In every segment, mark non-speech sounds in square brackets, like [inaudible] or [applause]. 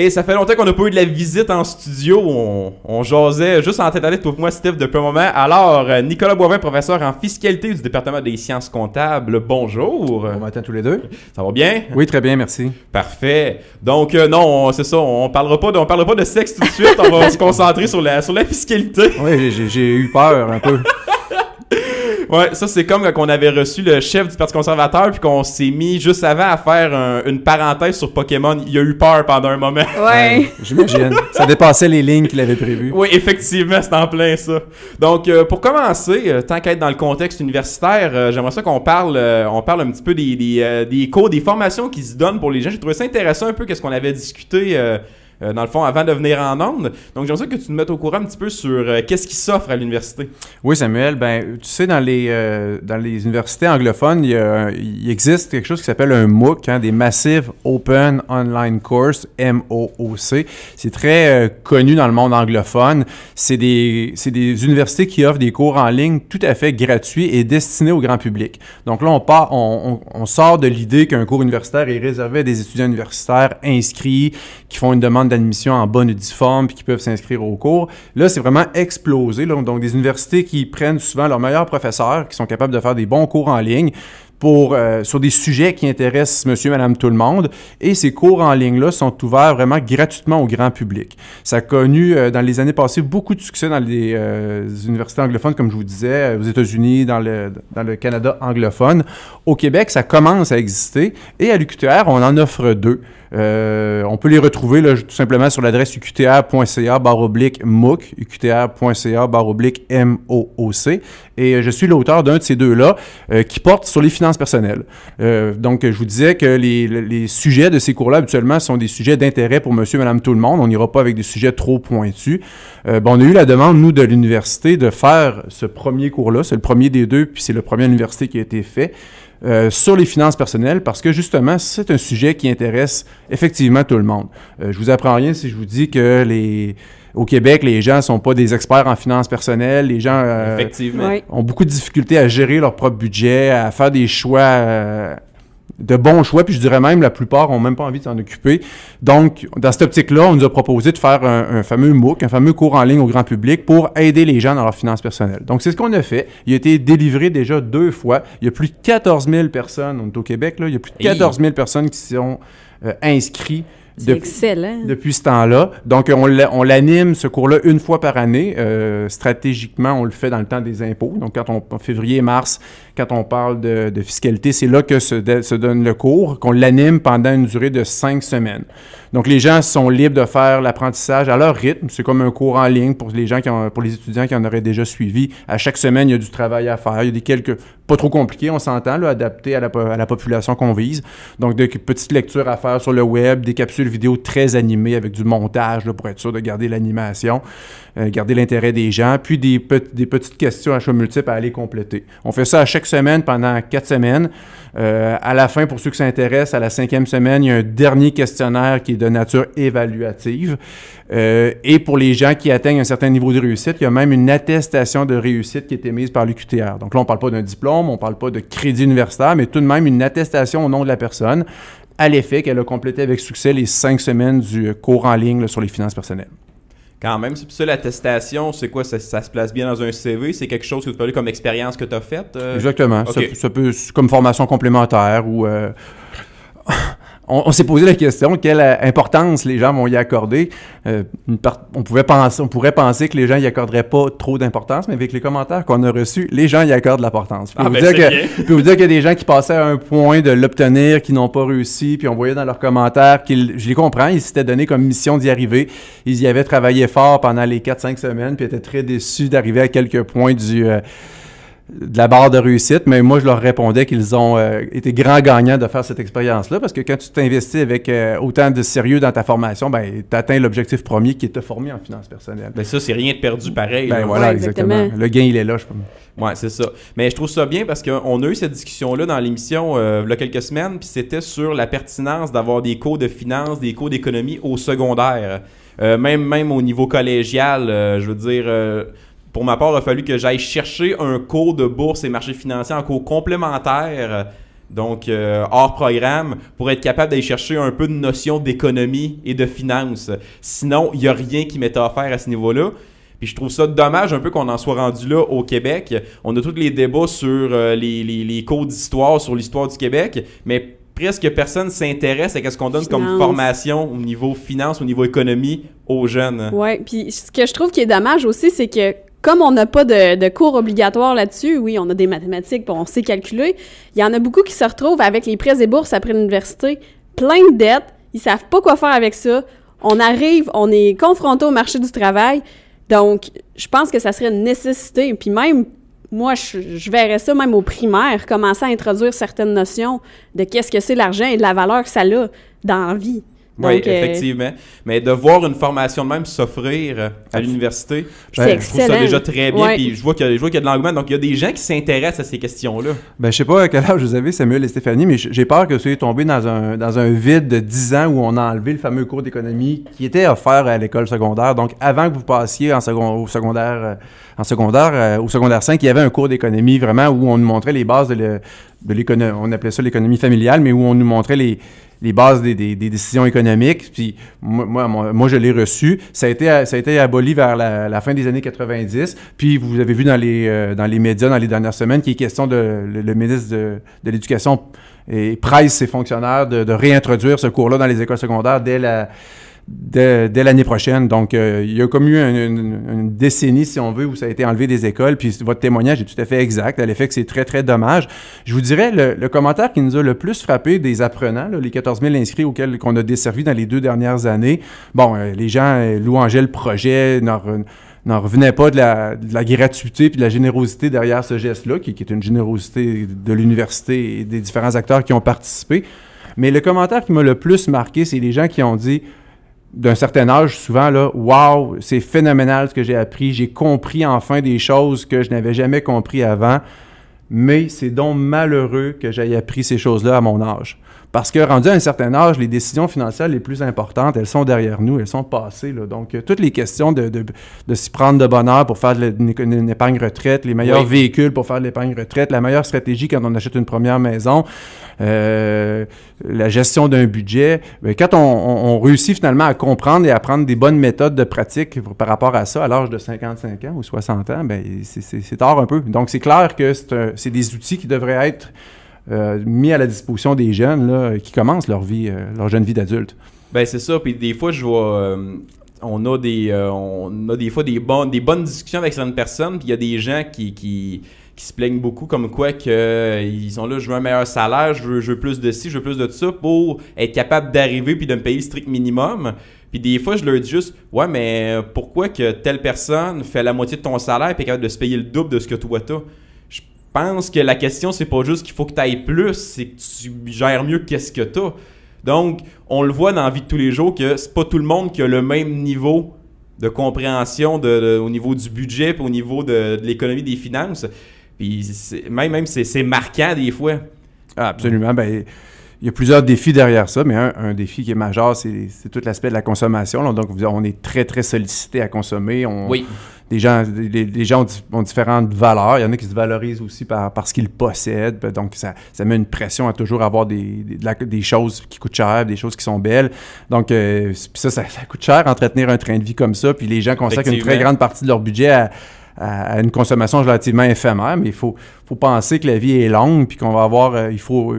Et ça fait longtemps qu'on n'a pas eu de la visite en studio. On, on jasait juste en tête à tête, pour moi, Steve, depuis un moment. Alors, euh, Nicolas Boivin, professeur en fiscalité du département des sciences comptables, bonjour. Bon matin tous les deux. Ça va bien? Oui, très bien, merci. Parfait. Donc, euh, non, c'est ça, on parlera pas on parlera pas de sexe tout de suite. on va [laughs] se concentrer sur la, sur la fiscalité. Oui, j'ai eu peur un peu. [laughs] Ouais, ça c'est comme quand on avait reçu le chef du Parti conservateur puis qu'on s'est mis juste avant à faire une parenthèse sur Pokémon. Il a eu peur pendant un moment. Ouais. J'imagine. [laughs] ça dépassait les lignes qu'il avait prévues. Oui, effectivement, c'est en plein ça. Donc, euh, pour commencer, euh, tant qu'être dans le contexte universitaire, euh, j'aimerais ça qu'on parle, on parle un petit peu des, des, des, cours, des formations qui se donnent pour les gens. J'ai trouvé ça intéressant un peu qu'est-ce qu'on avait discuté euh, dans le fond, avant de venir en Inde. Donc, j'aimerais que tu nous mettes au courant un petit peu sur euh, qu'est-ce qui s'offre à l'université. Oui, Samuel. Ben, tu sais, dans les, euh, dans les universités anglophones, il, existe quelque chose qui s'appelle un MOOC, hein, des Massive Open Online Course, MOOC. C'est très connu dans le monde anglophone. C'est des, des universités qui offrent des cours en ligne tout à fait gratuits et destinés au grand public. Donc là, on, part, on, on sort de l'idée qu'un cours universitaire est réservé à des étudiants universitaires inscrits qui font une demande d'admission en bonne et puis qui peuvent s'inscrire au cours. Là, c'est vraiment explosé. Donc, des universités qui prennent souvent leurs meilleurs professeurs, qui sont capables de faire des bons cours en ligne, pour, euh, sur des sujets qui intéressent monsieur, madame, tout le monde. Et ces cours en ligne-là sont ouverts vraiment gratuitement au grand public. Ça a connu euh, dans les années passées beaucoup de succès dans les euh, universités anglophones, comme je vous disais, aux États-Unis, dans le, Canada anglophone. Au Québec, ça commence à exister. Et à l'UQTR, on en offre deux. on peut les retrouver tout simplement sur l'adresse uqtr.ca baroblique MOOC, uqtr.ca baroblique MOOC. Et je suis l'auteur d'un de ces deux-là qui porte sur les finances personnel. Euh, donc, je vous disais que les, sujets de ces cours-là, habituellement, sont des sujets d'intérêt pour monsieur, madame, tout le monde. On n'ira pas avec des sujets trop pointus. Euh, on a eu la demande, nous, de l'université, de faire ce premier cours-là. C'est le premier des deux, puis c'est le premier université qui a été fait. Euh, sur les finances personnelles parce que justement, c'est un sujet qui intéresse effectivement tout le monde. Je je vous apprends rien si je vous dis que les, au Québec, les gens ne sont pas des experts en finances personnelles. Les gens euh, ont beaucoup de difficultés à gérer leur propre budget, à faire des choix, euh, de bons choix. Puis je dirais même, la plupart n'ont même pas envie de s'en occuper. Donc, dans cette optique-là, on nous a proposé de faire un, fameux MOOC, un fameux cours en ligne au grand public pour aider les gens dans leurs finances personnelles. Donc, c'est ce qu'on a fait. Il a été délivré déjà deux fois. Il y a plus de 14 000 personnes, on est au Québec, il y a plus de 14 000 personnes qui sont euh, inscrites excellent. Depuis ce temps-là. Donc, on l'anime, ce cours-là, une fois par année. Euh, stratégiquement, on le fait dans le temps des impôts. Donc, quand on, en février, mars, quand on parle de, fiscalité, c'est là que se, donne le cours, qu'on l'anime pendant une durée de cinq semaines. Donc, les gens sont libres de faire l'apprentissage à leur rythme. C'est comme un cours en ligne pour les gens qui pour les étudiants qui en auraient déjà suivi. À chaque semaine, il y a du travail à faire. Il y a des quelques pas trop compliqué, on s'entend, adapté à la, à la population qu'on vise. Donc, des petites lectures à faire sur le web, des capsules vidéo très animées avec du montage là, pour être sûr de garder l'animation, euh, garder l'intérêt des gens, puis des, des petites questions à choix multiples à aller compléter. On fait ça à chaque semaine pendant quatre semaines. Euh, à la fin, pour ceux qui s'intéressent, à la cinquième semaine, il y a un dernier questionnaire qui est de nature évaluative. Euh, et pour les gens qui atteignent un certain niveau de réussite, il y a même une attestation de réussite qui est émise par l'UQTR. Donc là, on ne parle pas d'un diplôme, on ne parle pas de crédit universitaire, mais tout de même une attestation au nom de la personne à l'effet qu'elle a complété avec succès les cinq semaines du euh, cours en ligne sur les finances personnelles quand même. C'est ça, l'attestation, c'est quoi ça, se place bien dans un CV C'est quelque chose que tu peux comme expérience que tu as faite euh? Exactement. Ça, peut, comme formation complémentaire ou. Euh, on, s'est posé la question quelle euh, importance les gens vont y accorder. Euh, on, pouvait penser, pourrait penser que les gens y accorderaient pas trop d'importance, mais avec les commentaires qu'on a reçus, les gens y accordent l'importance. Je ah, ben, vous, dire qu'il y a des gens qui passaient à un point de l'obtenir, qui n'ont pas réussi, puis on voyait dans leurs commentaires qu'ils, je les comprends, ils s'étaient donné comme mission d'y arriver. Ils y avaient travaillé fort pendant les 4-5 semaines, puis étaient très déçus d'arriver à quelques points du. Euh, de la barre de réussite, mais moi, je leur répondais qu'ils ont euh, été grands gagnants de faire cette expérience-là, parce que quand tu t'investis avec euh, autant de sérieux dans ta formation, ben, tu atteins l'objectif premier qui est de te former en finance personnelle. Ben ça, c'est rien de perdu pareil. Ben, voilà, exactement. Le gain, il est là, je pense. Oui, c'est ça. Mais je trouve ça bien parce qu'on a eu cette discussion-là dans l'émission euh, il y a quelques semaines, puis c'était sur la pertinence d'avoir des cours de finance, des cours d'économie au secondaire. même, même au niveau collégial, je veux dire, pour ma part, il a fallu que j'aille chercher un cours de bourse et marché financier, en cours complémentaire, donc euh, hors programme, pour être capable d'aller chercher un peu de notion d'économie et de finance. Sinon, il n'y a rien qui m'était offert à ce niveau-là. Puis je trouve ça dommage un peu qu'on en soit rendu là au Québec. On a tous les débats sur euh, les, cours d'histoire, sur l'histoire du Québec, mais presque personne s'intéresse à ce qu'on donne comme formation au niveau finance, au niveau économie aux jeunes. Oui, puis ce que je trouve qui est dommage aussi, c'est que comme on n'a pas de, cours obligatoires là-dessus, oui, on a des mathématiques, pour on sait calculer, il y en a beaucoup qui se retrouvent avec les prêts et bourses après l'université, plein de dettes, ils savent pas quoi faire avec ça. On arrive, on est confronté au marché du travail. Donc, je pense que ça serait une nécessité. Puis même, moi, je, verrais ça même au primaire, commencer à introduire certaines notions de qu'est-ce que c'est l'argent et de la valeur que ça a dans la vie oui, euh, effectivement. Mais de voir une formation de même s'offrir euh, à l'université, ben, je, trouve ça déjà très bien. Puis je vois qu'il y, y, a de l'engouement. Donc, il y a des gens qui s'intéressent à ces questions-là. Ben, je sais pas à quel âge vous avez, Samuel et Stéphanie, mais j'ai peur que vous soyez tombés dans un, dans un vide de 10 ans où on a enlevé le fameux cours d'économie qui était offert à l'école secondaire. Donc, avant que vous passiez en second, au secondaire, euh, en secondaire, au secondaire 5, il y avait un cours d'économie vraiment où on nous montrait les bases de l'économie. On appelait ça l'économie familiale, mais où on nous montrait les, les bases des, des, décisions économiques. Puis moi, moi, je l'ai reçu. Ça a, été, ça a été aboli vers la, fin des années 90. Puis vous avez vu dans les, euh, dans les médias dans les dernières semaines qu'il est question de le, ministre de, de l'Éducation et presse ses fonctionnaires de, de réintroduire ce cours-là dans les écoles secondaires dès la dès, l'année prochaine. Donc, euh, il y a comme eu une, décennie, si on veut, où ça a été enlevé des écoles. Puis votre témoignage est tout à fait exact, à l'effet que c'est très, très dommage. Je vous dirais, le, commentaire qui nous a le plus frappé des apprenants, les 14 000 inscrits auxquels qu'on a desservi dans les deux dernières années, bon, euh, les gens euh, louangeaient le projet, n'en revenaient pas de la, gratuité puis de la générosité derrière ce geste-là, qui, qui, est une générosité de l'université et des différents acteurs qui ont participé. Mais le commentaire qui m'a le plus marqué, c'est les gens qui ont dit d'un certain âge, souvent, là, wow, c'est phénoménal ce que j'ai appris, j'ai compris enfin des choses que je n'avais jamais compris avant, mais c'est donc malheureux que j'aie appris ces choses-là à mon âge. Parce que rendu à un certain âge, les décisions financières les plus importantes, elles sont derrière nous, elles sont passées. Donc, euh, toutes les questions de, de, s'y prendre de bonheur pour faire une, épargne retraite, les meilleurs véhicules pour faire de l'épargne retraite, la meilleure stratégie quand on achète une première maison, euh, la gestion d'un budget. quand on, réussit finalement à comprendre et à prendre des bonnes méthodes de pratique par rapport à ça à l'âge de 55 ans ou 60 ans, ben, c'est tard un peu. Donc, c'est clair que c'est des outils qui devraient être euh, mis à la disposition des jeunes qui commencent leur vie, euh, leur jeune vie d'adulte. Ben c'est ça. Puis des fois, je vois, euh, on a des, on a des fois des, bonnes discussions avec certaines personnes. Puis il y a des gens qui, se plaignent beaucoup comme quoi que ils sont là, je veux un meilleur salaire, je veux, je veux plus de ci, je veux plus de ça pour être capable d'arriver puis de me payer le strict minimum. Puis des fois, je leur dis juste, ouais, mais pourquoi que telle personne fait la moitié de ton salaire et est capable de se payer le double de ce que toi t'as? pense que la question, c'est pas juste qu'il faut que tu ailles plus, c'est que tu gères mieux qu'est-ce que tu Donc, on le voit dans la vie de tous les jours que c'est pas tout le monde qui a le même niveau de compréhension au niveau du budget, au niveau de, l'économie des finances. Puis même, même c'est marquant des fois. Ah, absolument. Ben, il y a plusieurs défis derrière ça, mais un, défi qui est majeur, c'est, tout l'aspect de la consommation. Donc, on est très, très sollicité à consommer. On, oui. Les gens, les, gens ont, différentes valeurs. Il y en a qui se valorisent aussi par, ce qu'ils possèdent. Donc, ça, met une pression à toujours avoir des, des, choses qui coûtent cher, des choses qui sont belles. Donc, euh, ça, ça, coûte cher, entretenir un train de vie comme ça. Puis les gens consacrent une très grande partie de leur budget à, une consommation relativement éphémère, mais il faut, penser que la vie est longue, puis qu'on va avoir, euh, il faut,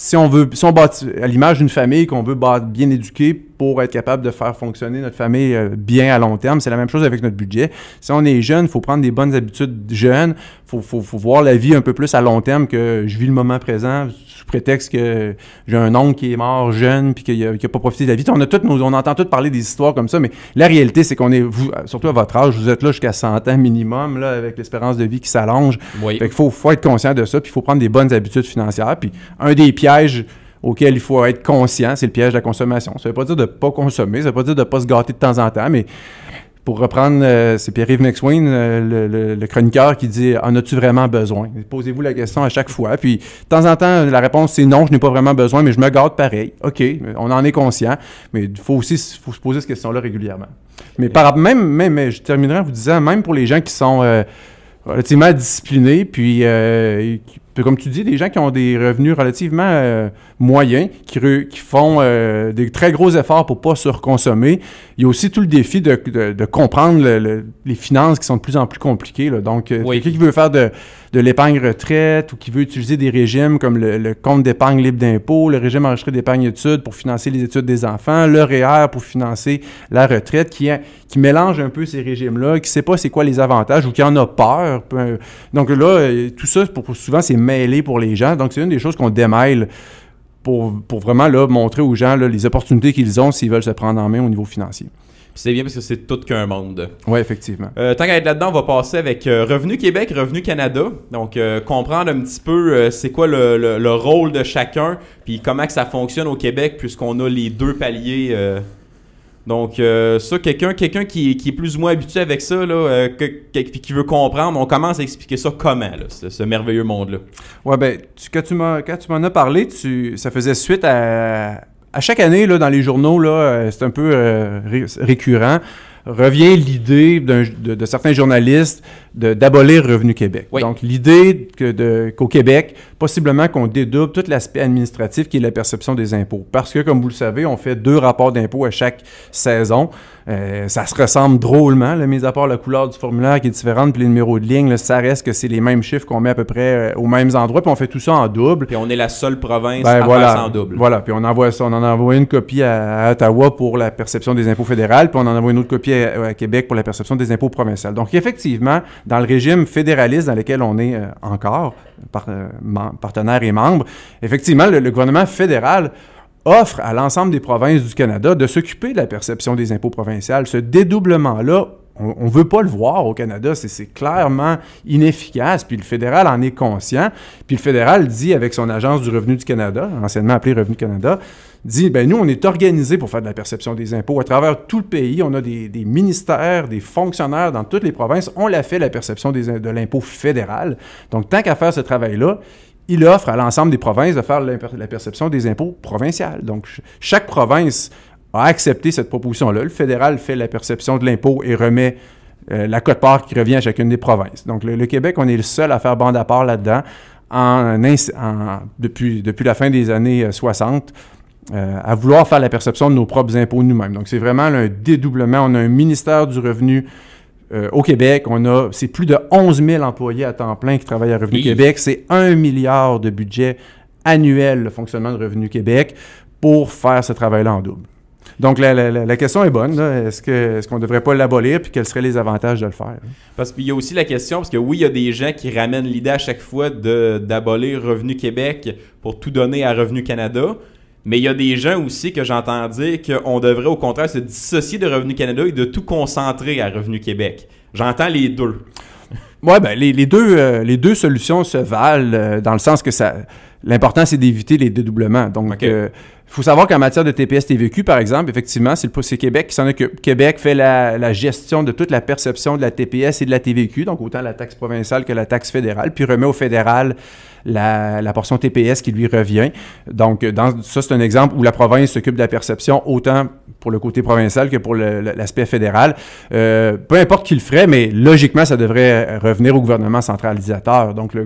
si on veut, si on bâtit à l'image d'une famille qu'on veut bien éduquer, pour être capable de faire fonctionner notre famille euh, bien à long terme. C'est la même chose avec notre budget. Si on est jeune, il faut prendre des bonnes habitudes jeunes. Il faut, faut, faut, voir la vie un peu plus à long terme que je vis le moment présent sous prétexte que j'ai un oncle qui est mort jeune puis qu'il n'a pas profité de la vie. On, a toutes on entend tous parler des histoires comme ça, mais la réalité, c'est qu'on est, vous, surtout à votre âge, vous êtes là jusqu'à 100 ans minimum, là, avec l'espérance de vie qui s'allonge. Il faut, faut être conscient de ça, puis il faut prendre des bonnes habitudes financières. Puis un des pièges auquel il faut être conscient. C'est le piège de la consommation. Ça ne veut pas dire de ne pas consommer, ça ne veut pas dire de ne pas se gâter de temps en temps, mais pour reprendre, euh, c'est Pierre-Yves McSwain, euh, le, chroniqueur, qui dit En as-tu vraiment besoin Posez-vous la question à chaque fois. Puis, de temps en temps, la réponse, c'est non, je n'ai pas vraiment besoin, mais je me garde pareil. OK, on en est conscient, mais il faut aussi se poser cette question-là régulièrement. Mais par même, même, je terminerai en vous disant, même pour les gens qui sont euh, relativement disciplinés, puis qui, comme tu dis, des gens qui ont des revenus relativement euh, moyens, qui, font euh, des très gros efforts pour ne pas surconsommer. Il y a aussi tout le défi de, comprendre les finances qui sont de plus en plus compliquées. Donc, euh, quelqu'un qui veut faire de, de l'épargne retraite ou qui veut utiliser des régimes comme le, compte d'épargne libre d'impôt, le régime enregistré d'épargne études pour financer les études des enfants, le REER e pour financer la retraite, qui, qui mélange un peu ces régimes-là, qui ne sait pas c'est quoi les avantages ou qui en a peur. Donc là, euh, tout ça, souvent, c'est mêlé pour les gens. Donc c'est une des choses qu'on démêle. Pour, vraiment là, montrer aux gens là, les opportunités qu'ils ont s'ils veulent se prendre en main au niveau financier c'est bien parce que c'est tout qu'un monde. Oui, effectivement. Euh, tant qu'à être là-dedans, on va passer avec euh, Revenu Québec, Revenu Canada. Donc, euh, comprendre un petit peu c'est quoi le, rôle de chacun, puis comment que ça fonctionne au Québec, puisqu'on a les deux paliers. Donc, ça, quelqu'un quelqu'un qui, est plus ou moins habitué avec ça, là, qui veut comprendre, on commence à expliquer ça comment, là, ce, merveilleux monde-là. Oui, ben, tu, quand tu m'en as parlé, tu, ça faisait suite à à chaque année, là, dans les journaux, là, euh, c'est un peu euh, récurrent, revient l'idée de, de, certains journalistes d'abolir Revenu Québec. Donc, l'idée qu'au Québec, possiblement qu'on dédouble tout l'aspect administratif qui est la perception des impôts. Parce que, comme vous le savez, on fait deux rapports d'impôts à chaque saison. Euh, ça se ressemble drôlement, mis à part la couleur du formulaire qui est différente, puis les numéros de ligne, ça reste que c'est les mêmes chiffres qu'on met à peu près euh, aux mêmes endroits, puis on fait tout ça en double. Puis on est la seule province ben, à faire ça en double. Voilà, puis on envoie ça, on en envoie une copie à, Ottawa pour la perception des impôts fédérales, puis on en envoie une autre copie à, Québec pour la perception des impôts provinciales. Donc effectivement, dans le régime fédéraliste dans lequel on est euh, encore, partenaire et membre, effectivement, le gouvernement fédéral offre à l'ensemble des provinces du Canada de s'occuper de la perception des impôts provinciaux. Ce dédoublement-là, on ne veut pas le voir au Canada, c'est clairement inefficace, puis le fédéral en est conscient, puis le fédéral dit avec son agence du revenu du Canada, anciennement appelée Revenu Canada, dit, ben nous, on est organisé pour faire de la perception des impôts. À travers tout le pays, on a des, ministères, des fonctionnaires dans toutes les provinces, on la fait, la perception de l'impôt fédéral. Donc, tant qu'à faire ce travail-là, il offre à l'ensemble des provinces de faire la perception des impôts provinciales. Donc, chaque province a accepté cette proposition-là. Le fédéral fait la perception de l'impôt et remet euh, la cote-part qui revient à chacune des provinces. Donc, le, Québec, on est le seul à faire bande à part là-dedans. depuis, la fin des années 60, euh, euh, à vouloir faire la perception de nos propres impôts nous-mêmes. Donc, c'est vraiment un dédoublement. On a un ministère du Revenu euh, au Québec, on a, c'est plus de 11 000 employés à temps plein qui travaillent à Revenu Québec. C'est un milliard de budget annuel, le fonctionnement de Revenu Québec, pour faire ce travail-là en double. Donc, la, question est bonne. Est-ce qu'on ne devrait pas l'abolir? Puis, quels seraient les avantages de le faire? Parce qu'il y a aussi la question, parce que oui, il y a des gens qui ramènent l'idée à chaque fois d'abolir Revenu Québec pour tout donner à Revenu Canada. Mais il y a des gens aussi que j'entends dire qu'on devrait au contraire se dissocier de Revenu Canada et de tout concentrer à Revenu Québec. J'entends les deux. Oui, ben, les, deux, euh, les deux solutions se valent euh, dans le sens que ça, L'important, c'est d'éviter les dédoublements. Donc, il euh, faut savoir qu'en matière de TPS TVQ, par exemple, effectivement, c'est le Québec qui s'en occupe. Québec fait la, gestion de toute la perception de la TPS et de la TVQ, donc autant la taxe provinciale que la taxe fédérale, puis remet au fédéral la, portion TPS qui lui revient. Donc, ça, c'est un exemple où la province s'occupe de la perception autant pour le côté provincial que pour l'aspect fédéral. Euh, peu importe qui le ferait, mais logiquement, ça devrait revenir au gouvernement centralisateur. Donc, le,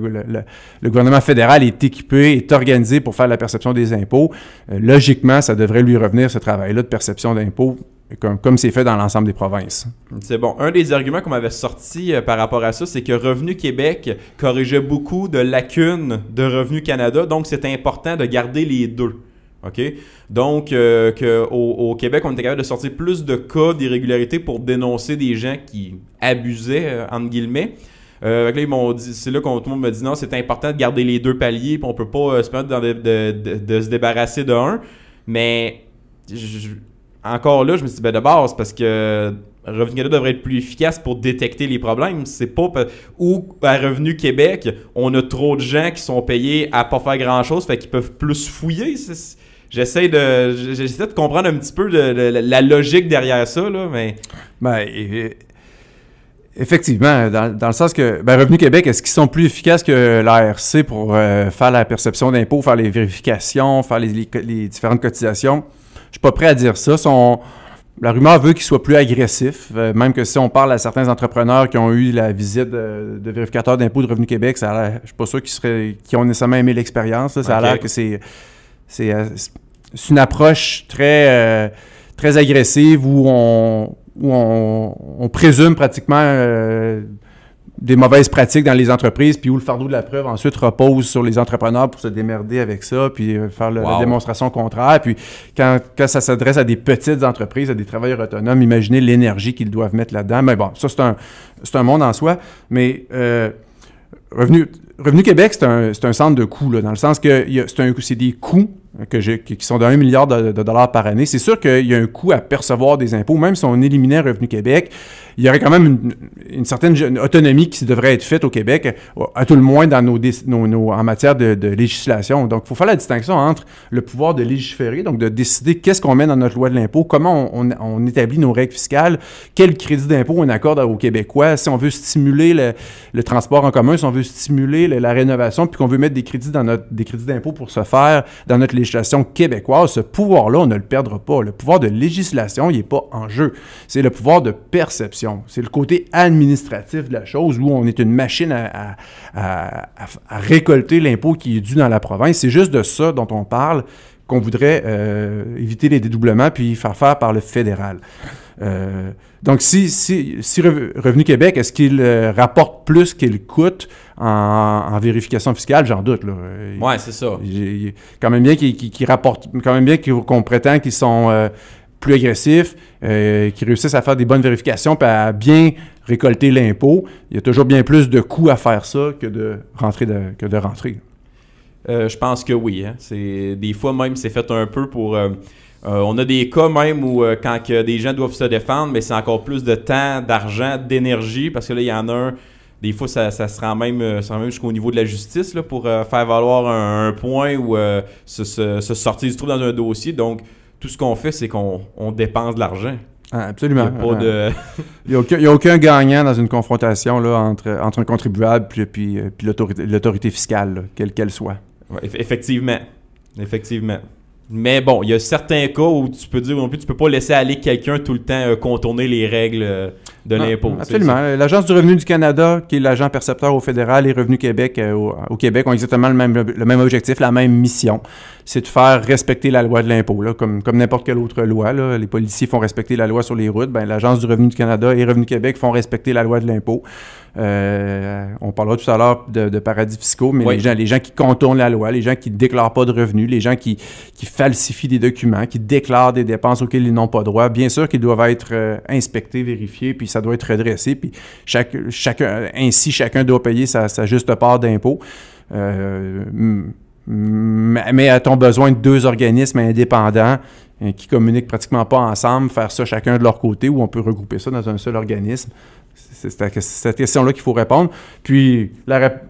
gouvernement fédéral est équipé, est organisé pour faire la perception des impôts. Euh, logiquement, ça devrait lui revenir, ce travail-là de perception d'impôts comme, c'est fait dans l'ensemble des provinces. C'est bon. Un des arguments qu'on m'avait sorti euh, par rapport à ça, c'est que Revenu Québec corrigeait beaucoup de lacunes de Revenu Canada, donc c'est important de garder les deux. OK? Donc, euh, au, Québec, on était capable de sortir plus de cas d'irrégularité pour dénoncer des gens qui abusaient, euh, entre guillemets. Euh, c'est là qu'on tout le monde me dit non, c'est important de garder les deux paliers, puis on peut pas se permettre de, se débarrasser d'un. Mais encore là, je me suis dit, ben de base, parce que Revenu Canada devrait être plus efficace pour détecter les problèmes. C'est pas ou à Revenu Québec, on a trop de gens qui sont payés à pas faire grand chose, fait qu'ils peuvent plus fouiller j'essaie de j'essaie de comprendre un petit peu la logique derrière ça là, mais ben, effectivement dans, le sens que ben, Revenu Québec est-ce qu'ils sont plus efficaces que l'ARC pour euh, faire la perception d'impôts, faire les vérifications, faire les, différentes cotisations Je suis pas prêt à dire ça, la rumeur veut qu'ils soient plus agressifs, euh, même que si on parle à certains entrepreneurs qui ont eu la visite de, vérificateur vérificateurs d'impôts de Revenu Québec, ça a je suis pas sûr qu'ils seraient, qui ont nécessairement aimé l'expérience. Ça a l'air que c'est, c'est, euh, c'est une approche très, euh, très agressive où on, on, présume pratiquement euh, des mauvaises pratiques dans les entreprises, puis où le fardeau de la preuve ensuite repose sur les entrepreneurs pour se démerder avec ça, puis euh, faire la démonstration contraire. Puis quand, quand ça s'adresse à des petites entreprises, à des travailleurs autonomes, imaginez l'énergie qu'ils doivent mettre là-dedans. Mais bon, ça, c'est un, c'est un monde en soi. Mais revenu, Revenu Québec, c'est un, centre de coûts, dans le sens que c'est, un, c'est des coûts que qui sont de 1 milliard de, dollars par année. C'est sûr qu'il y a un coût à percevoir des impôts, même si on éliminait Revenu Québec, il y aurait quand même une, certaine autonomie qui devrait être faite au Québec, à tout le moins dans nos, en matière de, législation. Donc, il faut faire la distinction entre le pouvoir de légiférer, donc de décider qu'est-ce qu'on met dans notre loi de l'impôt, comment on, établit nos règles fiscales, quel crédit d'impôt on accorde aux Québécois, si on veut stimuler le, transport en commun, si on veut stimuler la rénovation, puis qu'on veut mettre des crédits dans des crédits d'impôt pour se faire dans notre législation législation québécoise, ce pouvoir-là, on ne le perdra pas. Le pouvoir de législation, il n'est pas en jeu. C'est le pouvoir de perception. C'est le côté administratif de la chose où on est une machine à, récolter l'impôt qui est dû dans la province. C'est juste de ça dont on parle qu'on voudrait euh, éviter les dédoublements puis faire faire par le fédéral. Euh, donc, si, si, si, Revenu Québec, est-ce qu'il euh, rapporte plus qu'il coûte en, vérification fiscale? J'en doute. Oui, c'est ça. Il, quand même bien qu'il rapporte, quand même bien qu'on prétend qu'ils sont euh, plus agressifs, qu'ils réussissent à faire des bonnes vérifications et à bien récolter l'impôt. Il y a toujours bien plus de coûts à faire ça que de rentrer. De, je pense que oui. Hein. C'est Des fois même, c'est fait un peu pour euh, on a des cas même où euh, quand des gens doivent se défendre, mais c'est encore plus de temps, d'argent, d'énergie, parce que là, il y en a un, des fois, ça, ça se rend même, euh, même jusqu'au niveau de la justice là, pour faire valoir un, point ou se, sortir du trou dans un dossier. Donc, tout ce qu'on fait, c'est qu'on dépense de l'argent. Ah, absolument. Il n'y [laughs] a, aucun gagnant dans une confrontation entre, entre un contribuable et puis, puis, l'autorité fiscale, quelle qu'elle soit. effectivement. Effectivement. Mais bon, il y a certains cas où tu peux dire non plus, tu peux pas laisser aller quelqu'un tout le temps euh, contourner les règles euh, de ah, l'impôt. Absolument. L'Agence du revenu du Canada, qui est l'agent percepteur au fédéral et Revenu Québec euh, au, Québec, ont exactement le même, le même objectif, la même mission c'est de faire respecter la loi de l'impôt, comme, n'importe quelle autre loi. Les policiers font respecter la loi sur les routes. Ben, L'Agence du revenu du Canada et Revenu Québec font respecter la loi de l'impôt. Euh, on parlera tout à l'heure de, paradis fiscaux, mais les, gens, les gens qui contournent la loi, les gens qui ne déclarent pas de revenus, les gens qui, falsifient des documents, qui déclarent des dépenses auxquelles ils n'ont pas droit, bien sûr qu'ils doivent être euh, inspectés, vérifiés, puis ça doit être redressé. Puis chacun, ainsi, chacun doit payer sa, juste part d'impôt. Euh, mais a-t-on besoin de deux organismes indépendants euh, qui communiquent pratiquement pas ensemble, faire ça chacun de leur côté, ou on peut regrouper ça dans un seul organisme? C'est cette question-là qu'il faut répondre. Puis,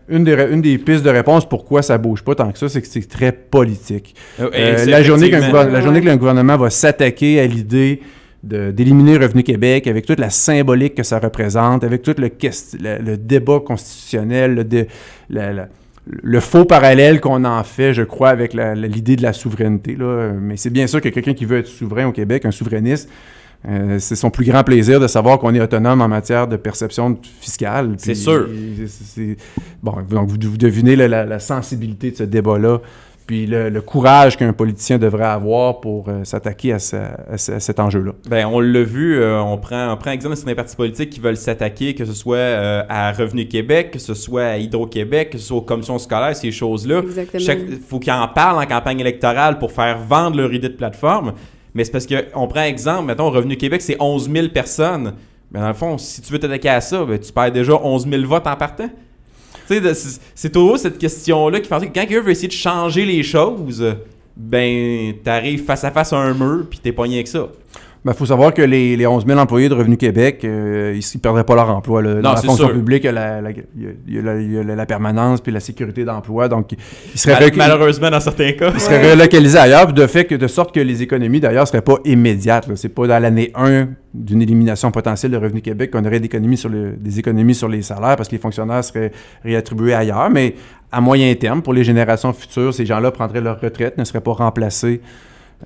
une, des, une, des, pistes de réponse pourquoi ça bouge pas tant que ça, c'est que c'est très politique. Oh, euh, la, journée la journée qu'un gouvernement va s'attaquer à l'idée d'éliminer Revenu Québec, avec toute la symbolique que ça représente, avec tout le, débat constitutionnel, le, la le faux parallèle qu'on en fait, je crois, avec l'idée de la souveraineté. Là. Mais c'est bien sûr que quelqu'un qui veut être souverain au Québec, un souverainiste, euh, c'est son plus grand plaisir de savoir qu'on est autonome en matière de perception fiscale. C'est sûr. bon, donc vous, devinez la sensibilité de ce débat-là puis le, courage qu'un politicien devrait avoir pour euh, s'attaquer à, cet enjeu-là. Bien, on l'a vu, euh, on, prend, un exemple c'est des partis politiques qui veulent s'attaquer, que ce soit euh, à Revenu Québec, que ce soit à Hydro-Québec, que ce soit aux commissions scolaires, ces choses-là. Il faut qu'ils en parlent en campagne électorale pour faire vendre leur idée de plateforme. Mais c'est parce qu'on prend exemple, mettons, Revenu Québec, c'est 11 000 personnes. Mais ben, dans le fond, si tu veux t'attaquer à ça, ben, tu perds déjà 11 000 votes en partant sais, c'est toujours cette question-là qui fait que quand quelqu'un veut essayer de changer les choses, ben, t'arrives face à face à un mur, puis t'es poigné avec ça. Il ben, faut savoir que les, les, 11 000 employés de Revenu Québec, euh, ils ne perdraient pas leur emploi. Dans la fonction publique, il y a, la, permanence puis la sécurité d'emploi. Donc, ils seraient malheureusement, dans certains cas. Ils seraient relocalisés ailleurs, de, fait que, de sorte que les économies, d'ailleurs, ne seraient pas immédiates. Ce n'est pas dans l'année 1 d'une élimination potentielle de Revenu Québec qu'on aurait des économies, sur le, des économies sur les salaires parce que les fonctionnaires seraient réattribués ailleurs. Mais à moyen terme, pour les générations futures, ces gens-là prendraient leur retraite, ne seraient pas remplacés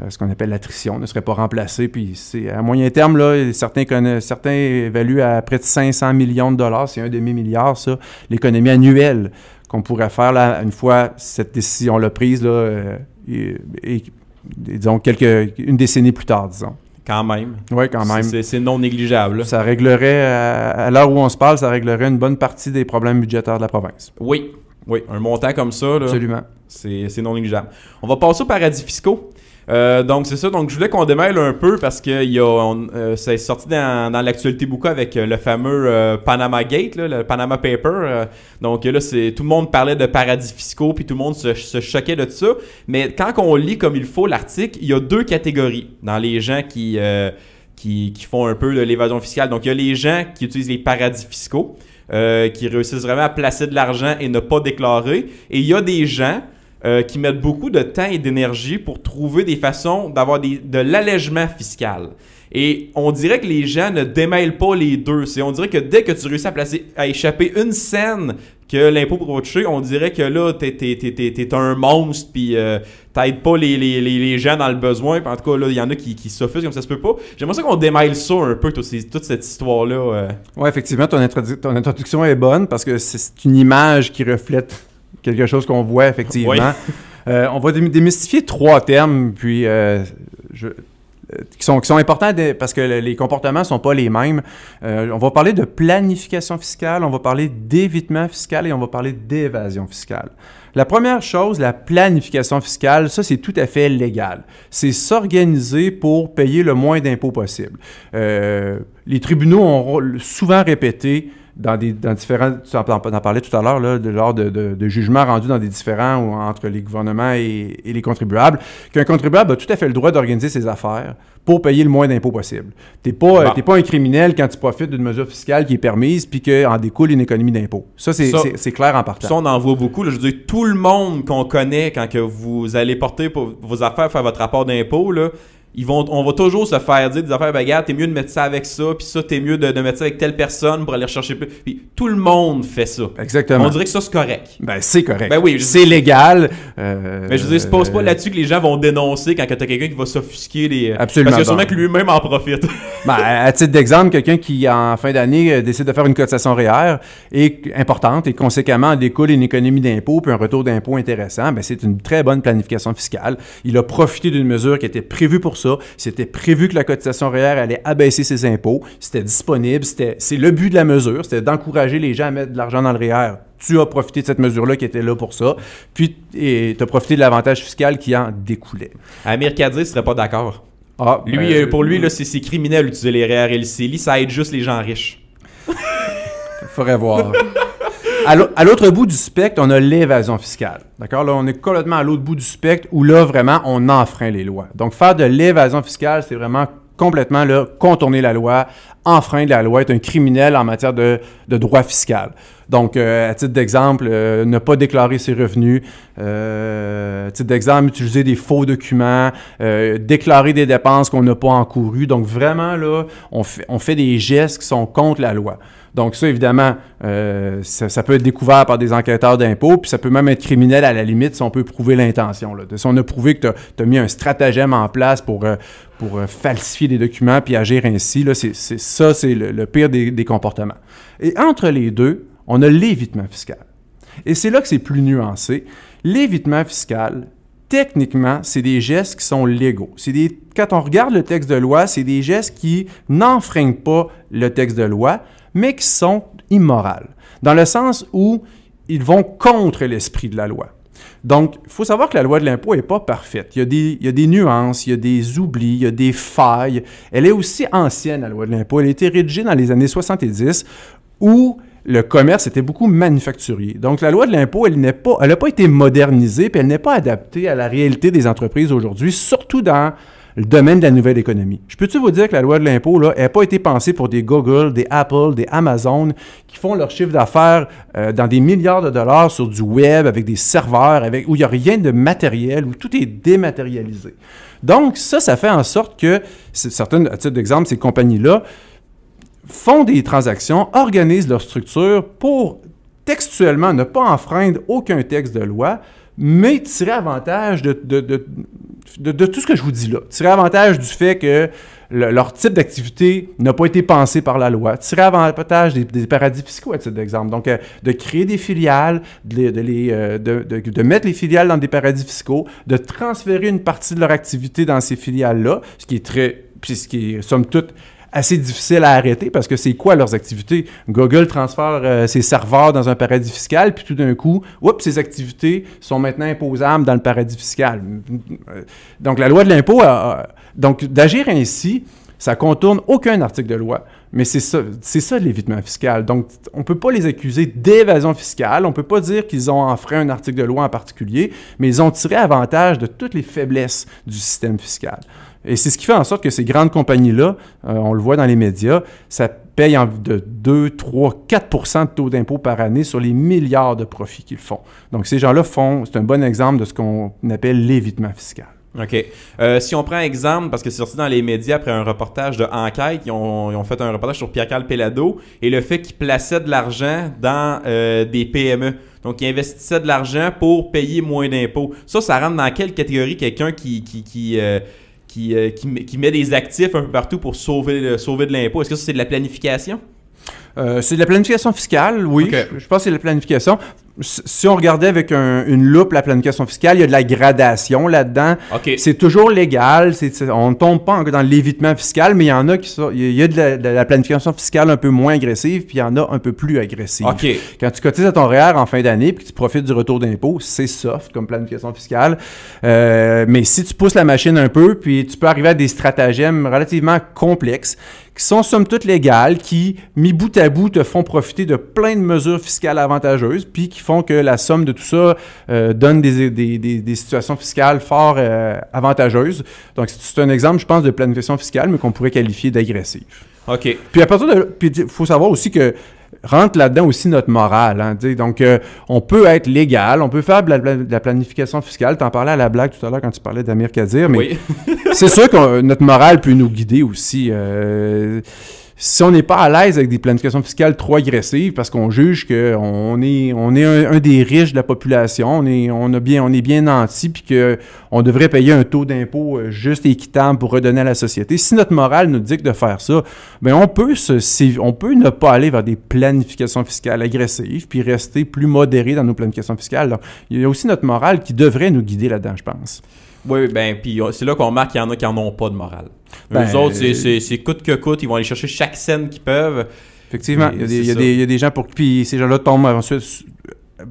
euh, ce qu'on appelle l'attrition, ne serait pas remplacé. Puis c'est à moyen terme, là, certains, certains évaluent à près de 500 millions de dollars, c'est un demi-milliard, ça, l'économie annuelle qu'on pourrait faire là, une fois cette décision-là prise, euh, disons, quelques, une décennie plus tard, disons. Quand même. Oui, quand même. C'est non négligeable. Ça réglerait, à, l'heure où on se parle, ça réglerait une bonne partie des problèmes budgétaires de la province. Oui, oui. Un montant comme ça, Absolument. C'est non négligeable. On va passer aux paradis fiscaux. Euh, donc c'est ça. Donc je voulais qu'on démêle un peu parce que y a, euh, sorti dans, l'actualité beaucoup avec euh, le fameux Panama Gate, le Panama Paper. donc là c'est tout le monde parlait de paradis fiscaux puis tout le monde se, choquait de ça. Mais quand on lit comme il faut l'article, il y a deux catégories dans les gens qui qui, font un peu de l'évasion fiscale. Donc, il y a les gens qui utilisent les paradis fiscaux, qui réussissent vraiment à placer de l'argent et ne pas déclarer. Et il y a des gens euh, qui mettent beaucoup de temps et d'énergie pour trouver des façons d'avoir de l'allègement fiscal. Et on dirait que les gens ne démêlent pas les deux. on dirait que dès que tu réussis à, placer, à échapper une scène que l'impôt pour toucher, on dirait que là, t'es, t'es, un monstre, puis tu euh, t'aides pas les, les, les, gens dans le besoin. en tout cas, là, il y en a qui, qui comme ça se peut pas. J'aimerais ça qu'on démêle ça un peu, toute, cette histoire-là. Euh. Ouais, effectivement, ton, introduction est bonne parce que c'est une image qui reflète quelque chose qu'on voit effectivement. [laughs] Euh, on va démystifier trois termes, puis euh, euh, qui sont, qui sont importants parce que les comportements ne sont pas les mêmes. on va parler de planification fiscale, on va parler d'évitement fiscal et on va parler d'évasion fiscale. La première chose, la planification fiscale, ça c'est tout à fait légal. C'est s'organiser pour payer le moins d'impôts possible. les tribunaux ont souvent répété dans des dans différents. Tu en, parlais tout à l'heure, de l'ordre de, de, de dans des différents ou entre les gouvernements et, les contribuables, qu'un contribuable a tout à fait le droit d'organiser ses affaires pour payer le moins d'impôts possible. Tu pas, pas, un criminel quand tu profites d'une mesure fiscale qui est permise puis qu'en découle une économie d'impôts. Ça, c'est clair en partant. Ça, on en voit beaucoup. je veux dire, tout le monde qu'on connaît quand que vous allez porter pour vos affaires, faire votre rapport d'impôt, ils vont, on va toujours se faire dire des affaires ben, regarde, t'es mieux de mettre ça avec ça, puis ça, t'es mieux de, mettre ça avec telle personne pour aller chercher plus. Puis tout le monde fait ça. Exactement. On dirait que ça, c'est correct. Ben, c'est correct. Ben oui. C'est légal. Mais euh, ben, je veux dire, se pas, pas euh, là-dessus que les gens vont dénoncer quand t'as quelqu'un qui va s'offusquer les. Euh, Absolument. Parce que sûrement que lui-même en profite. [laughs] ben, à titre d'exemple, quelqu'un qui, en fin d'année, décide de faire une cotisation REER est importante et conséquemment découle une économie d'impôts puis un retour d'impôts intéressant, ben, c'est une très bonne planification fiscale. Il a profité d'une mesure qui était prévue pour ça. C'était prévu que la cotisation REER allait abaisser ses impôts. C'était disponible. C'est le but de la mesure. C'était d'encourager les gens à mettre de l'argent dans le REER e tu as profité de cette mesure-là qui était là pour ça, puis tu as profité de l'avantage fiscal qui en découlait. Amir Kadir ne serait pas d'accord. Ah, lui, ben, euh, pour lui, euh, c'est criminel d'utiliser les REER e et le CELI, ça aide juste les gens riches. Faudrait voir. [laughs] à l'autre bout du spectre, on a l'évasion fiscale. D'accord? Là, on est complètement à l'autre bout du spectre où là, vraiment, on enfreint les lois. Donc, faire de l'évasion fiscale, c'est vraiment complètement contourner la loi, enfreindre la loi, être un criminel en matière de, droit fiscal. Donc, euh, à titre d'exemple, euh, ne pas déclarer ses revenus, euh, à titre d'exemple, utiliser des faux documents, déclarer des dépenses qu'on n'a pas encourues. Donc, vraiment, là, on fait des gestes qui sont contre la loi. Donc ça, évidemment, euh, ça, peut être découvert par des enquêteurs d'impôts, puis ça peut même être criminel à la limite si on peut prouver l'intention. Si on a prouvé que tu as, mis un stratagème en place pour, euh, pour euh, falsifier des documents puis agir ainsi, là, c'est ça, c'est le, pire des comportements. Et entre les deux, on a l'évitement fiscal. Et c'est là que c'est plus nuancé. L'évitement fiscal, techniquement, c'est des gestes qui sont légaux. C'est des, quand on regarde le texte de loi, c'est des gestes qui n'enfreignent pas le texte de loi, mais qui sont immorales, dans le sens où ils vont contre l'esprit de la loi. Donc, il faut savoir que la loi de l'impôt n'est pas parfaite. Il y, a des, il y, a des, nuances, il y a des oublis, il y a des failles. Elle est aussi ancienne, la loi de l'impôt. Elle a été rédigée dans les années 70, où le commerce était beaucoup manufacturier. Donc, la loi de l'impôt, elle n'a pas, elle pas été modernisée, puis elle n'est pas adaptée à la réalité des entreprises aujourd'hui, surtout dans le domaine de la nouvelle économie. Je peux-tu vous dire que la loi de l'impôt, là, n'a pas été pensée pour des Google, des Apple, des Amazon, qui font leur chiffre d'affaires euh, dans des milliards de dollars sur du web, avec des serveurs, avec, où il n'y a rien de matériel, où tout est dématérialisé. Donc, ça, ça fait en sorte que, certaines, à titre d'exemple, ces compagnies-là, font des transactions, organisent leur structure pour textuellement ne pas enfreindre aucun texte de loi, mais tirer avantage de, tout ce que je vous dis là. Tirer avantage du fait que leur type d'activité n'a pas été pensé par la loi. Tirer avantage des, paradis fiscaux, à titre d'exemple. Donc, euh, de créer des filiales, euh, de, mettre les filiales dans des paradis fiscaux, de transférer une partie de leur activité dans ces filiales-là, ce qui est très. Puis ce qui est, somme toute, assez difficile à arrêter parce que c'est quoi leurs activités? Google transfère euh, ses serveurs dans un paradis fiscal, puis tout d'un coup, oups, ces activités sont maintenant imposables dans le paradis fiscal. Euh, donc la loi de l'impôt, donc d'agir ainsi, ça contourne aucun article de loi. Mais c'est ça, c'est ça l'évitement fiscal. Donc, on ne peut pas les accuser d'évasion fiscale. On ne peut pas dire qu'ils ont enfreint un article de loi en particulier, mais ils ont tiré avantage de toutes les faiblesses du système fiscal. Et c'est ce qui fait en sorte que ces grandes compagnies-là, euh, on le voit dans les médias, ça paye de 2, 3, 4 de taux d'impôt par année sur les milliards de profits qu'ils font. Donc ces gens-là font, c'est un bon exemple de ce qu'on appelle l'évitement fiscal. OK. Euh, si on prend un exemple, parce que c'est sorti dans les médias après un reportage de Enquête, ils ont, fait un reportage sur pierre Calpelado et le fait qu'il plaçait de l'argent dans euh, des PME. Donc, il investissait de l'argent pour payer moins d'impôts. Ça, ça rentre dans quelle catégorie quelqu'un qui, qui, qui qui, euh, qui, qui, met des actifs un peu partout pour sauver, sauver de l'impôt. Est-ce que c'est de la planification? Euh, c'est de la planification fiscale, oui. Je, pense que c'est de la planification. Si on regardait avec une loupe la planification fiscale, il y a de la gradation là-dedans. C'est toujours légal. on ne tombe pas dans l'évitement fiscal, mais il y en a qui Il y a de la, planification fiscale un peu moins agressive, puis il y en a un peu plus agressive. Quand tu cotises à ton REER e en fin d'année, puis que tu profites du retour d'impôt, c'est soft comme planification fiscale. Euh, mais si tu pousses la machine un peu, puis tu peux arriver à des stratagèmes relativement complexes qui sont somme toute légales, qui, mis bout à bout, te font profiter de plein de mesures fiscales avantageuses, puis qui font que la somme de tout ça euh, donne des, des, situations fiscales fort euh, avantageuses. Donc, c'est un exemple, je pense, de planification fiscale, mais qu'on pourrait qualifier d'agressive. OK. Puis à partir de puis il faut savoir aussi que rentre là-dedans aussi notre morale. Hein, donc, euh, on peut être légal, on peut faire de la, planification fiscale. Tu en parlais à la blague tout à l'heure quand tu parlais d'Amir Kadir, mais [laughs] c'est sûr que notre morale peut nous guider aussi. Euh, si on n'est pas à l'aise avec des planifications fiscales trop agressives parce qu'on juge qu'on est, on est un, des riches de la population, on est, on a bien, on est bien nanti, puis qu'on devrait payer un taux d'impôt euh, juste et équitable pour redonner à la société, si notre morale nous dit de faire ça, ben on peut, se, on peut ne pas aller vers des planifications fiscales agressives, puis rester plus modéré dans nos planifications fiscales. il y a aussi notre morale qui devrait nous guider là-dedans, je pense. Oui, ben, puis euh, c'est là qu'on marque qu'il y en a qui en ont pas de morale. Eux les ben, autres, c'est coûte que coûte, ils vont aller chercher chaque scène qu'ils peuvent. Effectivement, il y, a des, gens pour puis ces gens-là tombent ensuite. Euh,